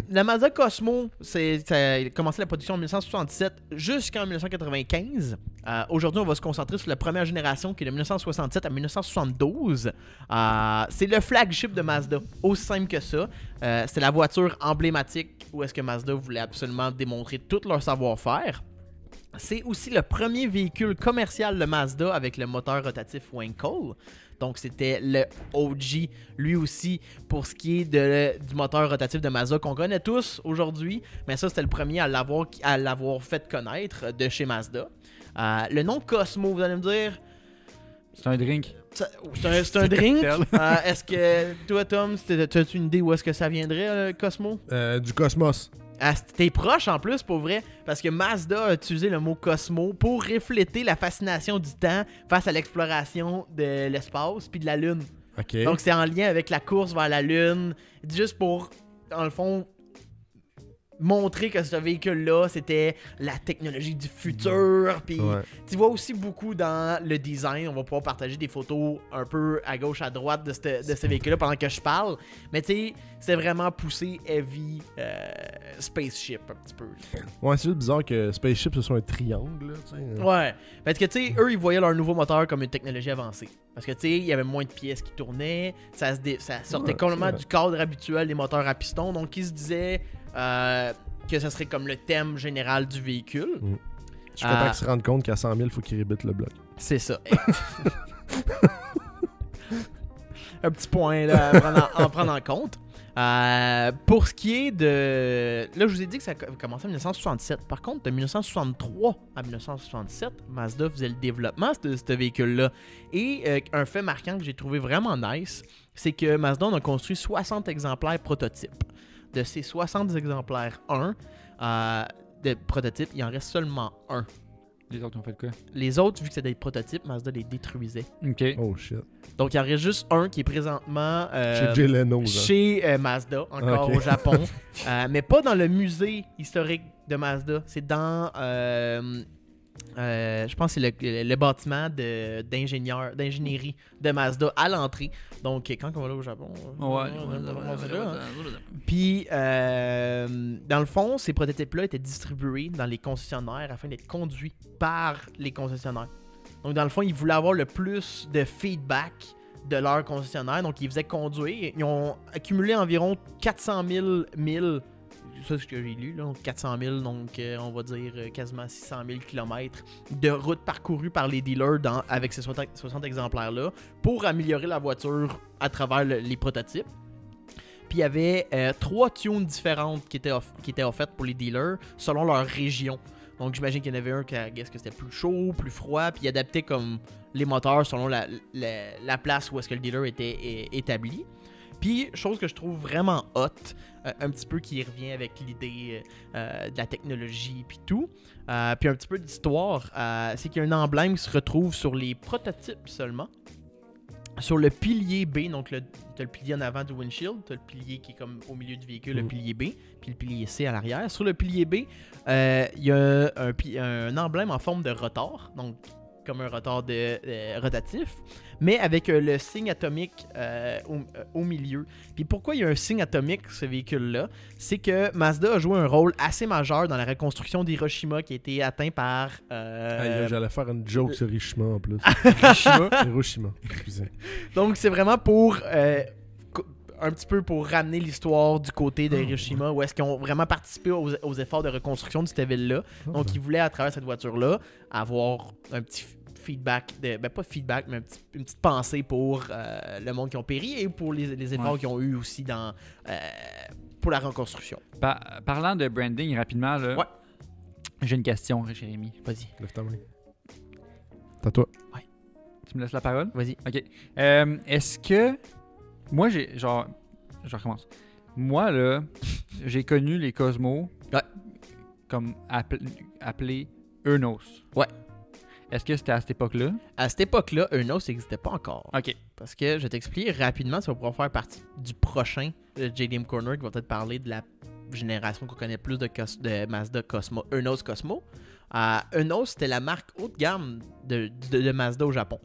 la, Mazda Cosmo, c'est, ça a commencé la production en 1967 jusqu'en 1995. Euh, aujourd'hui, on va se concentrer sur la première génération qui est de 1967 à 1972. Euh, c'est le flagship de Mazda, aussi simple que ça. c'est la voiture emblématique où est-ce que Mazda voulait absolument démontrer tout leur savoir-faire. C'est aussi le premier véhicule commercial de Mazda avec le moteur rotatif Winkle. Donc, c'était le OG, lui aussi, pour ce qui est de, du moteur rotatif de Mazda qu'on connaît tous aujourd'hui. Mais ça, c'était le premier à l'avoir, à l'avoir fait connaître de chez Mazda. Euh, le nom Cosmo, vous allez me dire. C'est un drink. C'est un, drink. Euh, est-ce que toi, Tom, tu as une idée où est-ce que ça viendrait, euh, Cosmo Du Cosmos. T'es proche en plus, pour vrai, parce que Mazda a utilisé le mot Cosmo pour refléter la fascination du temps face à l'exploration de l'espace puis de la Lune. Donc c'est en lien avec la course vers la Lune, juste pour, en le fond, montrer que ce véhicule-là, c'était la technologie du futur. Mm. Puis tu vois aussi beaucoup dans le design. On va pouvoir partager des photos un peu à gauche, à droite de, de ce véhicule-là pendant que je parle. Mais tu sais, c'est vraiment poussé heavy euh, spaceship un petit peu. Ouais, c'est bizarre que spaceship ce soit un triangle. ouais. Parce que tu sais, eux, ils voyaient leur nouveau moteur comme une technologie avancée. Parce que tu sais, il y avait moins de pièces qui tournaient. Ça, se ça sortait complètement du cadre habituel des moteurs à piston. Donc ils se disaient euh, que ce serait comme le thème général du véhicule. Mm. Je suis euh, content qu'ils se rendre compte qu'à 100 000, il faut qu'il rébitent le bloc. C'est ça. Un petit point là, en, prendre en compte. Euh, pour ce qui est de. Là, je vous ai dit que ça a commencé en 1967. Par contre, de 1963 à 1967, Mazda faisait le développement de ce véhicule-là. Et un fait marquant que j'ai trouvé vraiment nice, c'est que Mazda a construit 60 exemplaires prototypes de ces 60 exemplaires 1 euh, de prototypes, il en reste seulement un. Les autres ont fait quoi Les autres, vu que c'était des prototypes, Mazda les détruisait. OK. Oh shit. Donc il y en reste juste un qui est présentement euh, chez, Leno, chez euh, Mazda, encore au Japon, euh, mais pas dans le musée historique de Mazda. C'est dans euh, je pense que c'est le, bâtiment d'ingénieur, d'ingénierie de Mazda à l'entrée. Donc, quand on va là au Japon. Puis, dans le fond, ces prototypes-là étaient distribués dans les concessionnaires afin d'être conduits par les concessionnaires. Donc, dans le fond, ils voulaient avoir le plus de feedback de leurs concessionnaires. Donc, ils faisaient conduire. Ils ont accumulé environ 400 000 milles ça ce que j'ai lu, 400 000, donc euh, on va dire euh, quasiment 600 000 km de route parcourue par les dealers dans, avec ces 60, exemplaires-là pour améliorer la voiture à travers les prototypes. Puis il y avait euh, trois tunes différentes qui étaient, qui étaient offertes pour les dealers selon leur région. Donc j'imagine qu'il y en avait un qui guess que c'était plus chaud, plus froid, puis adapté comme les moteurs selon la, place où est-ce que le dealer était établi. Puis, chose que je trouve vraiment hot, un petit peu qui revient avec l'idée euh, euh, de la technologie puis tout. Euh, puis un petit peu d'histoire, c'est qu'il y a un emblème qui se retrouve sur les prototypes seulement sur le pilier B, donc le, as le pilier en avant du windshield, as le pilier qui est comme au milieu du véhicule, le mm. pilier B, puis le pilier C à l'arrière. Sur le pilier B, il y a un, emblème en forme de rotor, donc comme un rotor de, rotatif mais avec euh, le signe atomique euh, euh, au, milieu. Puis pourquoi il y a un signe atomique ce véhicule-là C'est que Mazda a joué un rôle assez majeur dans la reconstruction d'Hiroshima qui a été atteint par. Ah, J'allais faire une joke sur Hiroshima en plus. Hiroshima Hiroshima, Donc c'est vraiment pour un petit peu pour ramener l'histoire du côté de ah, où est-ce qu'ils ont vraiment participé aux, aux, efforts de reconstruction de cette ville-là. Ah, Donc, ils voulaient, à travers cette voiture-là, avoir un petit, feedback, de, ben, pas feedback, mais une petite pensée pour euh, le monde qui ont péri et pour les, efforts qu'ils ont eu aussi dans, euh, pour la reconstruction. parlant de branding rapidement, j'ai une question, Jérémy. Vas-y. Lève ta main. à toi. Tu me laisses la parole? Vas-y. OK. Euh, est-ce que. Moi, j'ai. Genre. Je recommence. Moi, là, j'ai connu les Cosmos comme appelés Eunos. Ouais. Est-ce que c'était à cette époque-là? À cette époque-là, Unos n'existait pas encore. OK. Parce que je t'explique rapidement, ça va pouvoir faire partie du prochain JDM Corner qui va peut-être parler de la génération qu'on connaît plus de, Mazda Cosmo, Unos Cosmo. Euh, Unos, c'était la marque haut de gamme de, de, Mazda au Japon.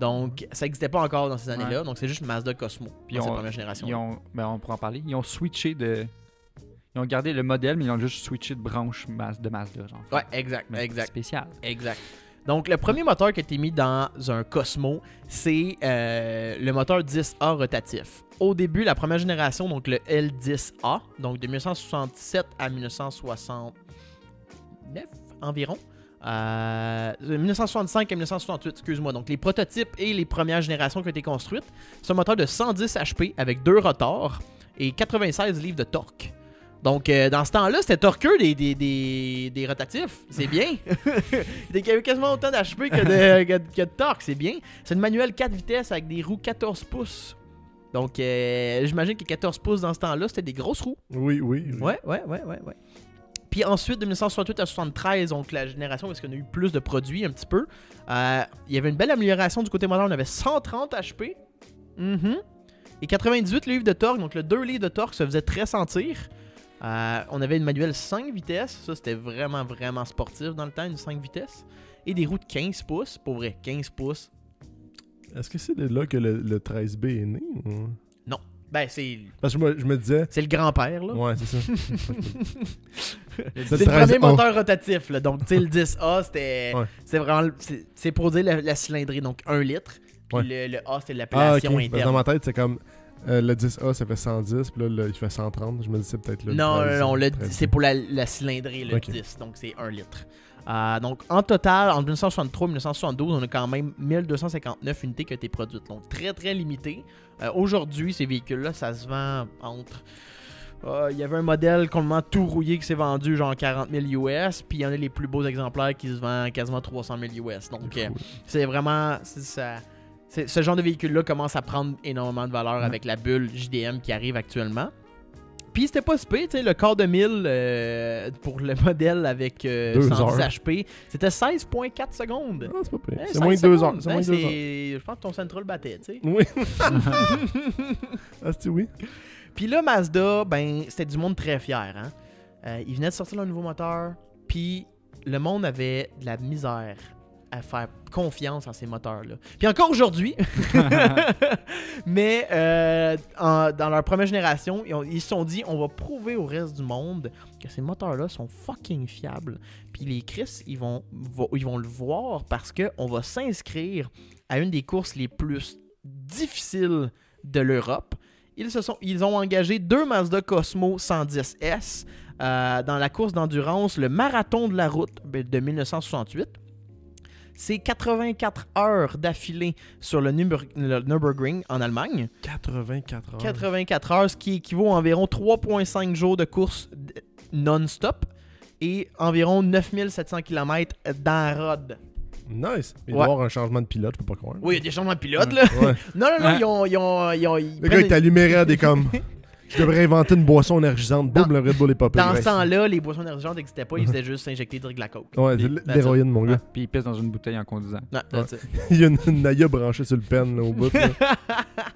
Donc, ça n'existait pas encore dans ces années-là. Donc, c'est juste Mazda Cosmo, puis dans première génération. Ils ont, ben, on pourra en parler. Ils ont switché de, ils ont gardé le modèle, mais ils ont juste switché de branche de Mazda. Genre. Ouais, exact, exact. Spécial. Exact. Donc, le premier moteur qui a été mis dans un Cosmo, c'est euh, le moteur 10A rotatif. Au début, la première génération, donc le L10A, donc de 1967 à 1969 environ, 1965 euh, à 1968, excuse-moi. Donc les prototypes et les premières générations qui ont été construites. C'est un moteur de 110 HP avec deux rotors et 96 livres de torque. Donc, euh, dans ce temps-là, c'était torqueux des, des, des, des rotatifs. C'est bien. Il y avait quasiment autant d'HP que de, torque. C'est bien. C'est une manuelle 4 vitesses avec des roues 14 pouces. Donc, euh, j'imagine que 14 pouces dans ce temps-là, c'était des grosses roues. Oui, oui, oui. Ouais, ouais, ouais, ouais, ouais. Puis ensuite, de 1968 à 73, donc la génération parce qu'on a eu plus de produits un petit peu, euh, il y avait une belle amélioration du côté moteur. On avait 130 HP. Mm-hmm. Et 98 livres de torque, donc le 2 livres de torque se faisait très sentir. Euh, on avait une manuelle 5 vitesses, ça c'était vraiment vraiment sportif dans le temps, une 5 vitesses, et des roues de 15 pouces, pour vrai, 15 pouces. Est-ce que c'est de là que le, 13B est né Non. Ben, c'est. Parce que moi, je me disais. C'est le grand-père, là. Ouais, c'est ça. c'est le premier moteur rotatif, là. Donc, tu sais, le 10A, c'était. C'est vraiment. C'est pour dire la, cylindrée, donc 1 litre. Puis le, A, c'était l'appellation ah, interne. dans ma tête, c'est comme euh, le 10A, ça fait 110, puis là, il fait 130. Je me dis, c'est peut-être le. Non, non, c'est pour la, cylindrée, le 10, donc c'est 1 litre. Euh, donc, en total, entre 1963 et 1972, on a quand même 1259 unités qui ont été produites. Donc, très, très limité. Euh, aujourd'hui, ces véhicules-là, ça se vend entre. Il y avait un modèle complètement tout rouillé qui s'est vendu genre 40 000 US, puis il y en a les plus beaux exemplaires qui se vendent quasiment 300 000 US. Donc, c'est vraiment ce genre de véhicule-là commence à prendre énormément de valeur avec la bulle JDM qui arrive actuellement. Puis c'était pas spé, tu sais, le quart de mille euh, pour le modèle avec 110 euh, HP, c'était 16.4 secondes. Ah, c'est pas pire. Eh, c'est moins de 2 ans. heures. Eh, je pense que ton Central battait, tu sais. Oui. ah, c'est oui. Puis là, Mazda, ben, c'était du monde très fier. Hein? Euh, ils venaient de sortir leur nouveau moteur, puis le monde avait de la misère à faire confiance à ces moteurs-là. Puis encore aujourd'hui, mais euh, dans leur première génération, ils se sont dit on va prouver au reste du monde que ces moteurs-là sont fucking fiables. Puis les Chris, ils vont, ils vont le voir parce qu'on va s'inscrire à une des courses les plus difficiles de l'Europe. Ils, se sont, ils ont engagé deux Mazda Cosmo 110S euh, dans la course d'endurance, le marathon de la route ben, de 1968. C'est 84 heures d'affilée sur le, Nürburgring en Allemagne. 84 heures. 84 heures, ce qui équivaut à environ 3,5 jours de course non-stop et environ 9700 km dans Rod. Nice. Il va y avoir un changement de pilote, je peux pas croire. Oui, il y a des changements de pilote, là. non, non, non, ils ont. Ils le gars, il est allumé des comme. Je devrais inventer une boisson énergisante. Boum, le Red Bull est pas Dans ce temps-là, les boissons énergisantes n'existaient pas. Ils faisaient juste s'injecter de la coke. Ouais, l'héroïne, mon gars. Puis ils pissent dans une bouteille en conduisant. Il y a une Naya branchée sur le pen, au bout.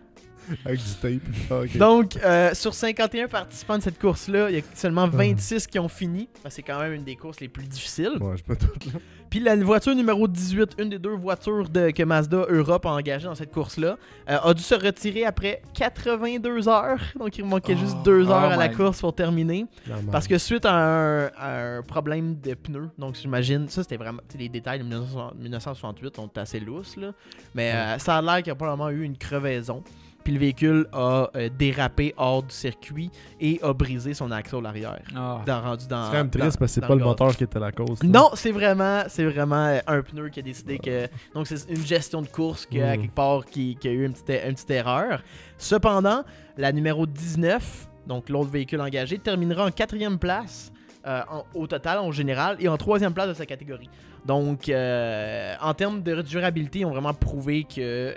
Avec du tape. Ah, donc, euh, sur 51 participants de cette course-là, il y a seulement 26 ah. qui ont fini. C'est quand même une des courses les plus difficiles. Ouais, je peux Puis la voiture numéro 18, une des deux voitures de, que Mazda Europe a engagé dans cette course-là, euh, a dû se retirer après 82 heures. Donc, il manquait juste 2 ah. heures oh à la course pour terminer. parce que suite à un, problème de pneus, donc j'imagine, ça c'était vraiment. Les détails de 1968 sont assez lousses, là. Mais euh, ça a l'air qu'il y a probablement eu une crevaison puis le véhicule a euh, dérapé hors du circuit et a brisé son axe arrière. l'arrière. Ah. C'est quand triste parce que c'est pas le, moteur qui était la cause. Non, c'est vraiment, c'est vraiment euh, un pneu qui a décidé que. Donc c'est une gestion de course que, mm. quelque part qui, a eu une petite, er, erreur. Cependant, la numéro 19, donc l'autre véhicule engagé, terminera en quatrième place. Euh, au total, en général, et en troisième place de sa catégorie. Donc, en termes de durabilité, ils ont vraiment prouvé que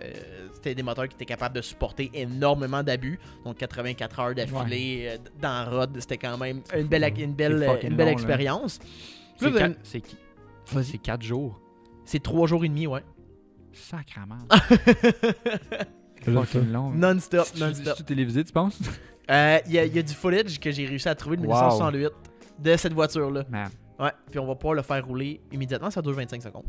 c'était des moteurs qui étaient capables de supporter énormément d'abus. Donc 84 heures d'affilée euh, dans Rod, c'était quand même une belle, belle, euh, hein. expérience. C'est C'est 4 jours. C'est 3 jours et demi, ouais. sacrement Non-stop, non-stop. tu télévisé, tu penses? Euh, il y, a du footage que j'ai réussi à trouver de 1968 de cette voiture-là. Ouais. Puis on va pouvoir le faire rouler immédiatement. Ça dure 25 secondes.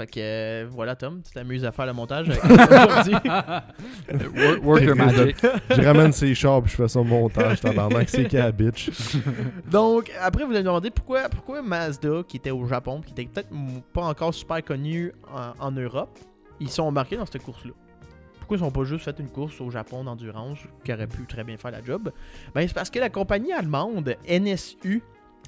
Fait que euh, voilà, Tom, tu t'amuses à faire le montage aujourd'hui. work, magic. je ramène ses chars je fais son montage, c'est qui la bitch. Donc, après, vous allez me demander pourquoi, Mazda, qui était au Japon, qui était peut-être pas encore super connu en, Europe, ils sont embarqués dans cette course-là pourquoi ils n'ont pas juste fait une course au Japon d'endurance qui aurait pu très bien faire la job? Ben, c'est parce que la compagnie allemande NSU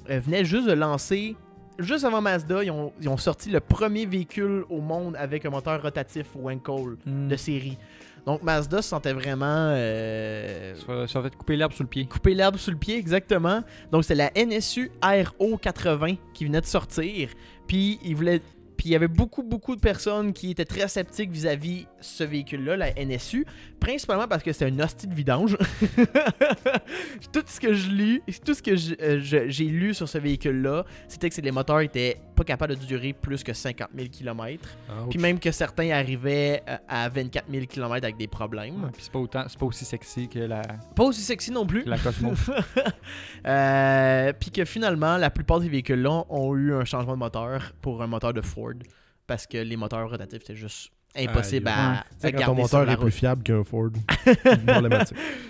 euh, venait juste de lancer juste avant Mazda, ils ont, sorti le premier véhicule au monde avec un moteur rotatif Wankel hmm. de série. Donc Mazda se sentait vraiment. Euh, ça, couper l'herbe sous le pied. Couper l'herbe sous le pied, exactement. Donc c'est la NSU RO80 qui venait de sortir. Puis ils voulaient il y avait beaucoup, beaucoup de personnes qui étaient très sceptiques vis-à-vis ce véhicule-là, la NSU, principalement parce que c'est un hostie de vidange. tout ce que je lis, tout ce que euh, j'ai lu sur ce véhicule-là, c'était que les moteurs étaient pas capables de durer plus que 50 000 km. Puis même que certains arrivaient euh, à 24 000 km avec des problèmes. puis c'est pas, pas aussi sexy que la. Pas aussi sexy non plus. La euh, puis que finalement, la plupart des véhicules-là ont eu un changement de moteur pour un moteur de Ford parce que les moteurs rotatifs, c'était juste ah, impossible à, à ton moteur est plus fiable qu'un Ford.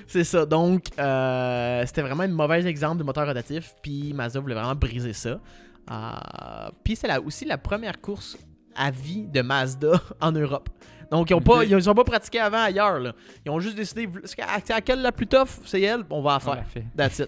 c'est ça. Donc, euh, c'était vraiment un mauvais exemple de moteur rotatif. Puis Mazda voulait vraiment briser ça. Euh, puis c'est aussi la première course à vie de Mazda en Europe. Donc, ils n'ont pas pratiqué avant ailleurs. Ils ont juste décidé, à, à quelle la plus tough, c'est elle, on va la faire.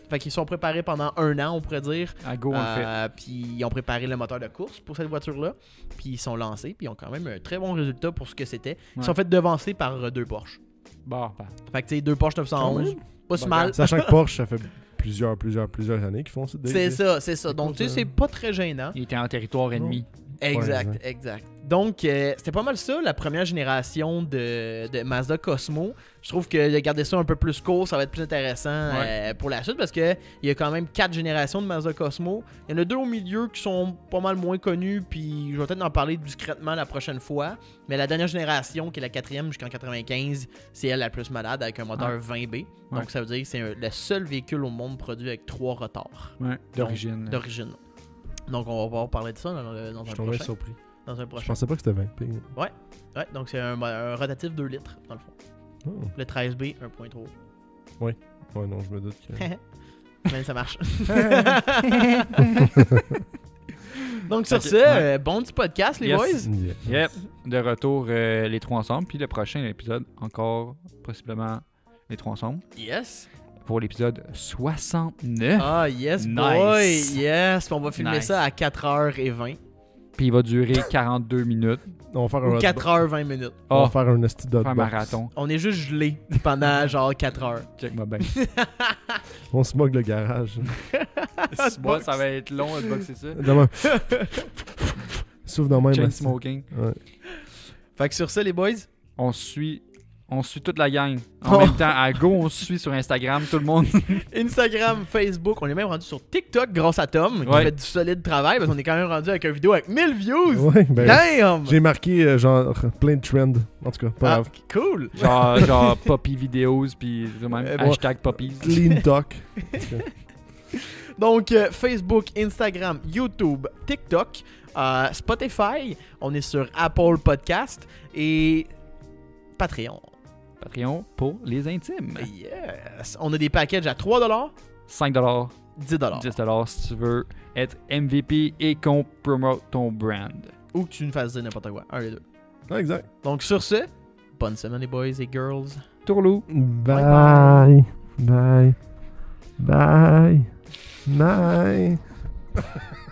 Fait qu'ils sont préparés pendant un an, on pourrait dire. À go, euh, Puis ils ont préparé le moteur de course pour cette voiture-là. Puis ils sont lancés, puis ils ont quand même un très bon résultat pour ce que c'était. Ils sont fait devancer par euh, deux Porsche. Bon, ben. Fait que tu sais, deux Porsche 911, pas si mal. Sachant que Porsche, ça fait plusieurs, plusieurs, plusieurs années qu'ils font ça. C'est ça, c'est ça. Donc, tu sais, c'est pas très gênant. Ils étaient en territoire ennemi. Exact, exact. Donc, euh, c'était pas mal ça, la première génération de, Mazda Cosmo. Je trouve que de garder ça un peu plus court, ça va être plus intéressant euh, pour la suite parce qu'il y a quand même quatre générations de Mazda Cosmo. Il y en a deux au milieu qui sont pas mal moins connus, puis je vais peut-être en parler discrètement la prochaine fois. Mais la dernière génération, qui est la quatrième jusqu'en 95, c'est elle la plus malade avec un moteur 20B. Donc, ça veut dire que c'est le seul véhicule au monde produit avec trois rotors. d'origine. D'origine. Donc, on va pouvoir parler de ça dans, dans un Je prochain. surpris. Dans un prochain. Je pensais pas que c'était 20 ping. Ouais. Ouais, donc c'est un, rotatif 2 litres, dans le fond. Oh. Le 13B, 1.3. Oui. Ouais, non, je me doute que. Mais ça marche. donc, sur ce, euh, bon petit podcast, les boys. Yes. Yep. De retour, euh, les trois ensemble. Puis le prochain épisode, encore possiblement les trois ensemble. Yes pour l'épisode 69. Ah, yes, nice. boy! Yes! on va filmer ça à 4h20. Puis il va durer 42 minutes. On va faire un 4h20 minutes. on va ah. faire un esti de marathon. On est juste gelé pendant genre 4 h Check-moi ben. on se le garage. Moi, ça va être long de boxer ça. Demain. Sauf dans même. smoking. Fait que sur ça, les boys. On suit on suit toute la gang. En oh. même temps, à Go, on suit sur Instagram, tout le monde. Instagram, Facebook, on est même rendu sur TikTok grâce à Tom, qui fait du solide travail, parce qu'on est quand même rendu avec une vidéo avec 1000 views. Ben, Damn! J'ai marqué euh, genre plein de trends, en tout cas, ah, Cool! Genre, Poppy Videos, puis euh, même hashtag Poppy. Clean Talk. Donc, euh, Facebook, Instagram, YouTube, TikTok, Spotify, on est sur Apple Podcast et Patreon. Patreon pour les intimes. Yes! On a des packages à 3 5 10 10 si tu veux être MVP et qu'on promote ton brand. Ou que tu ne fasses n'importe quoi. Un des deux. exact. Donc sur ce, bonne semaine les boys et girls. Tourlou. Bye. Bye. Bye. Bye. Bye.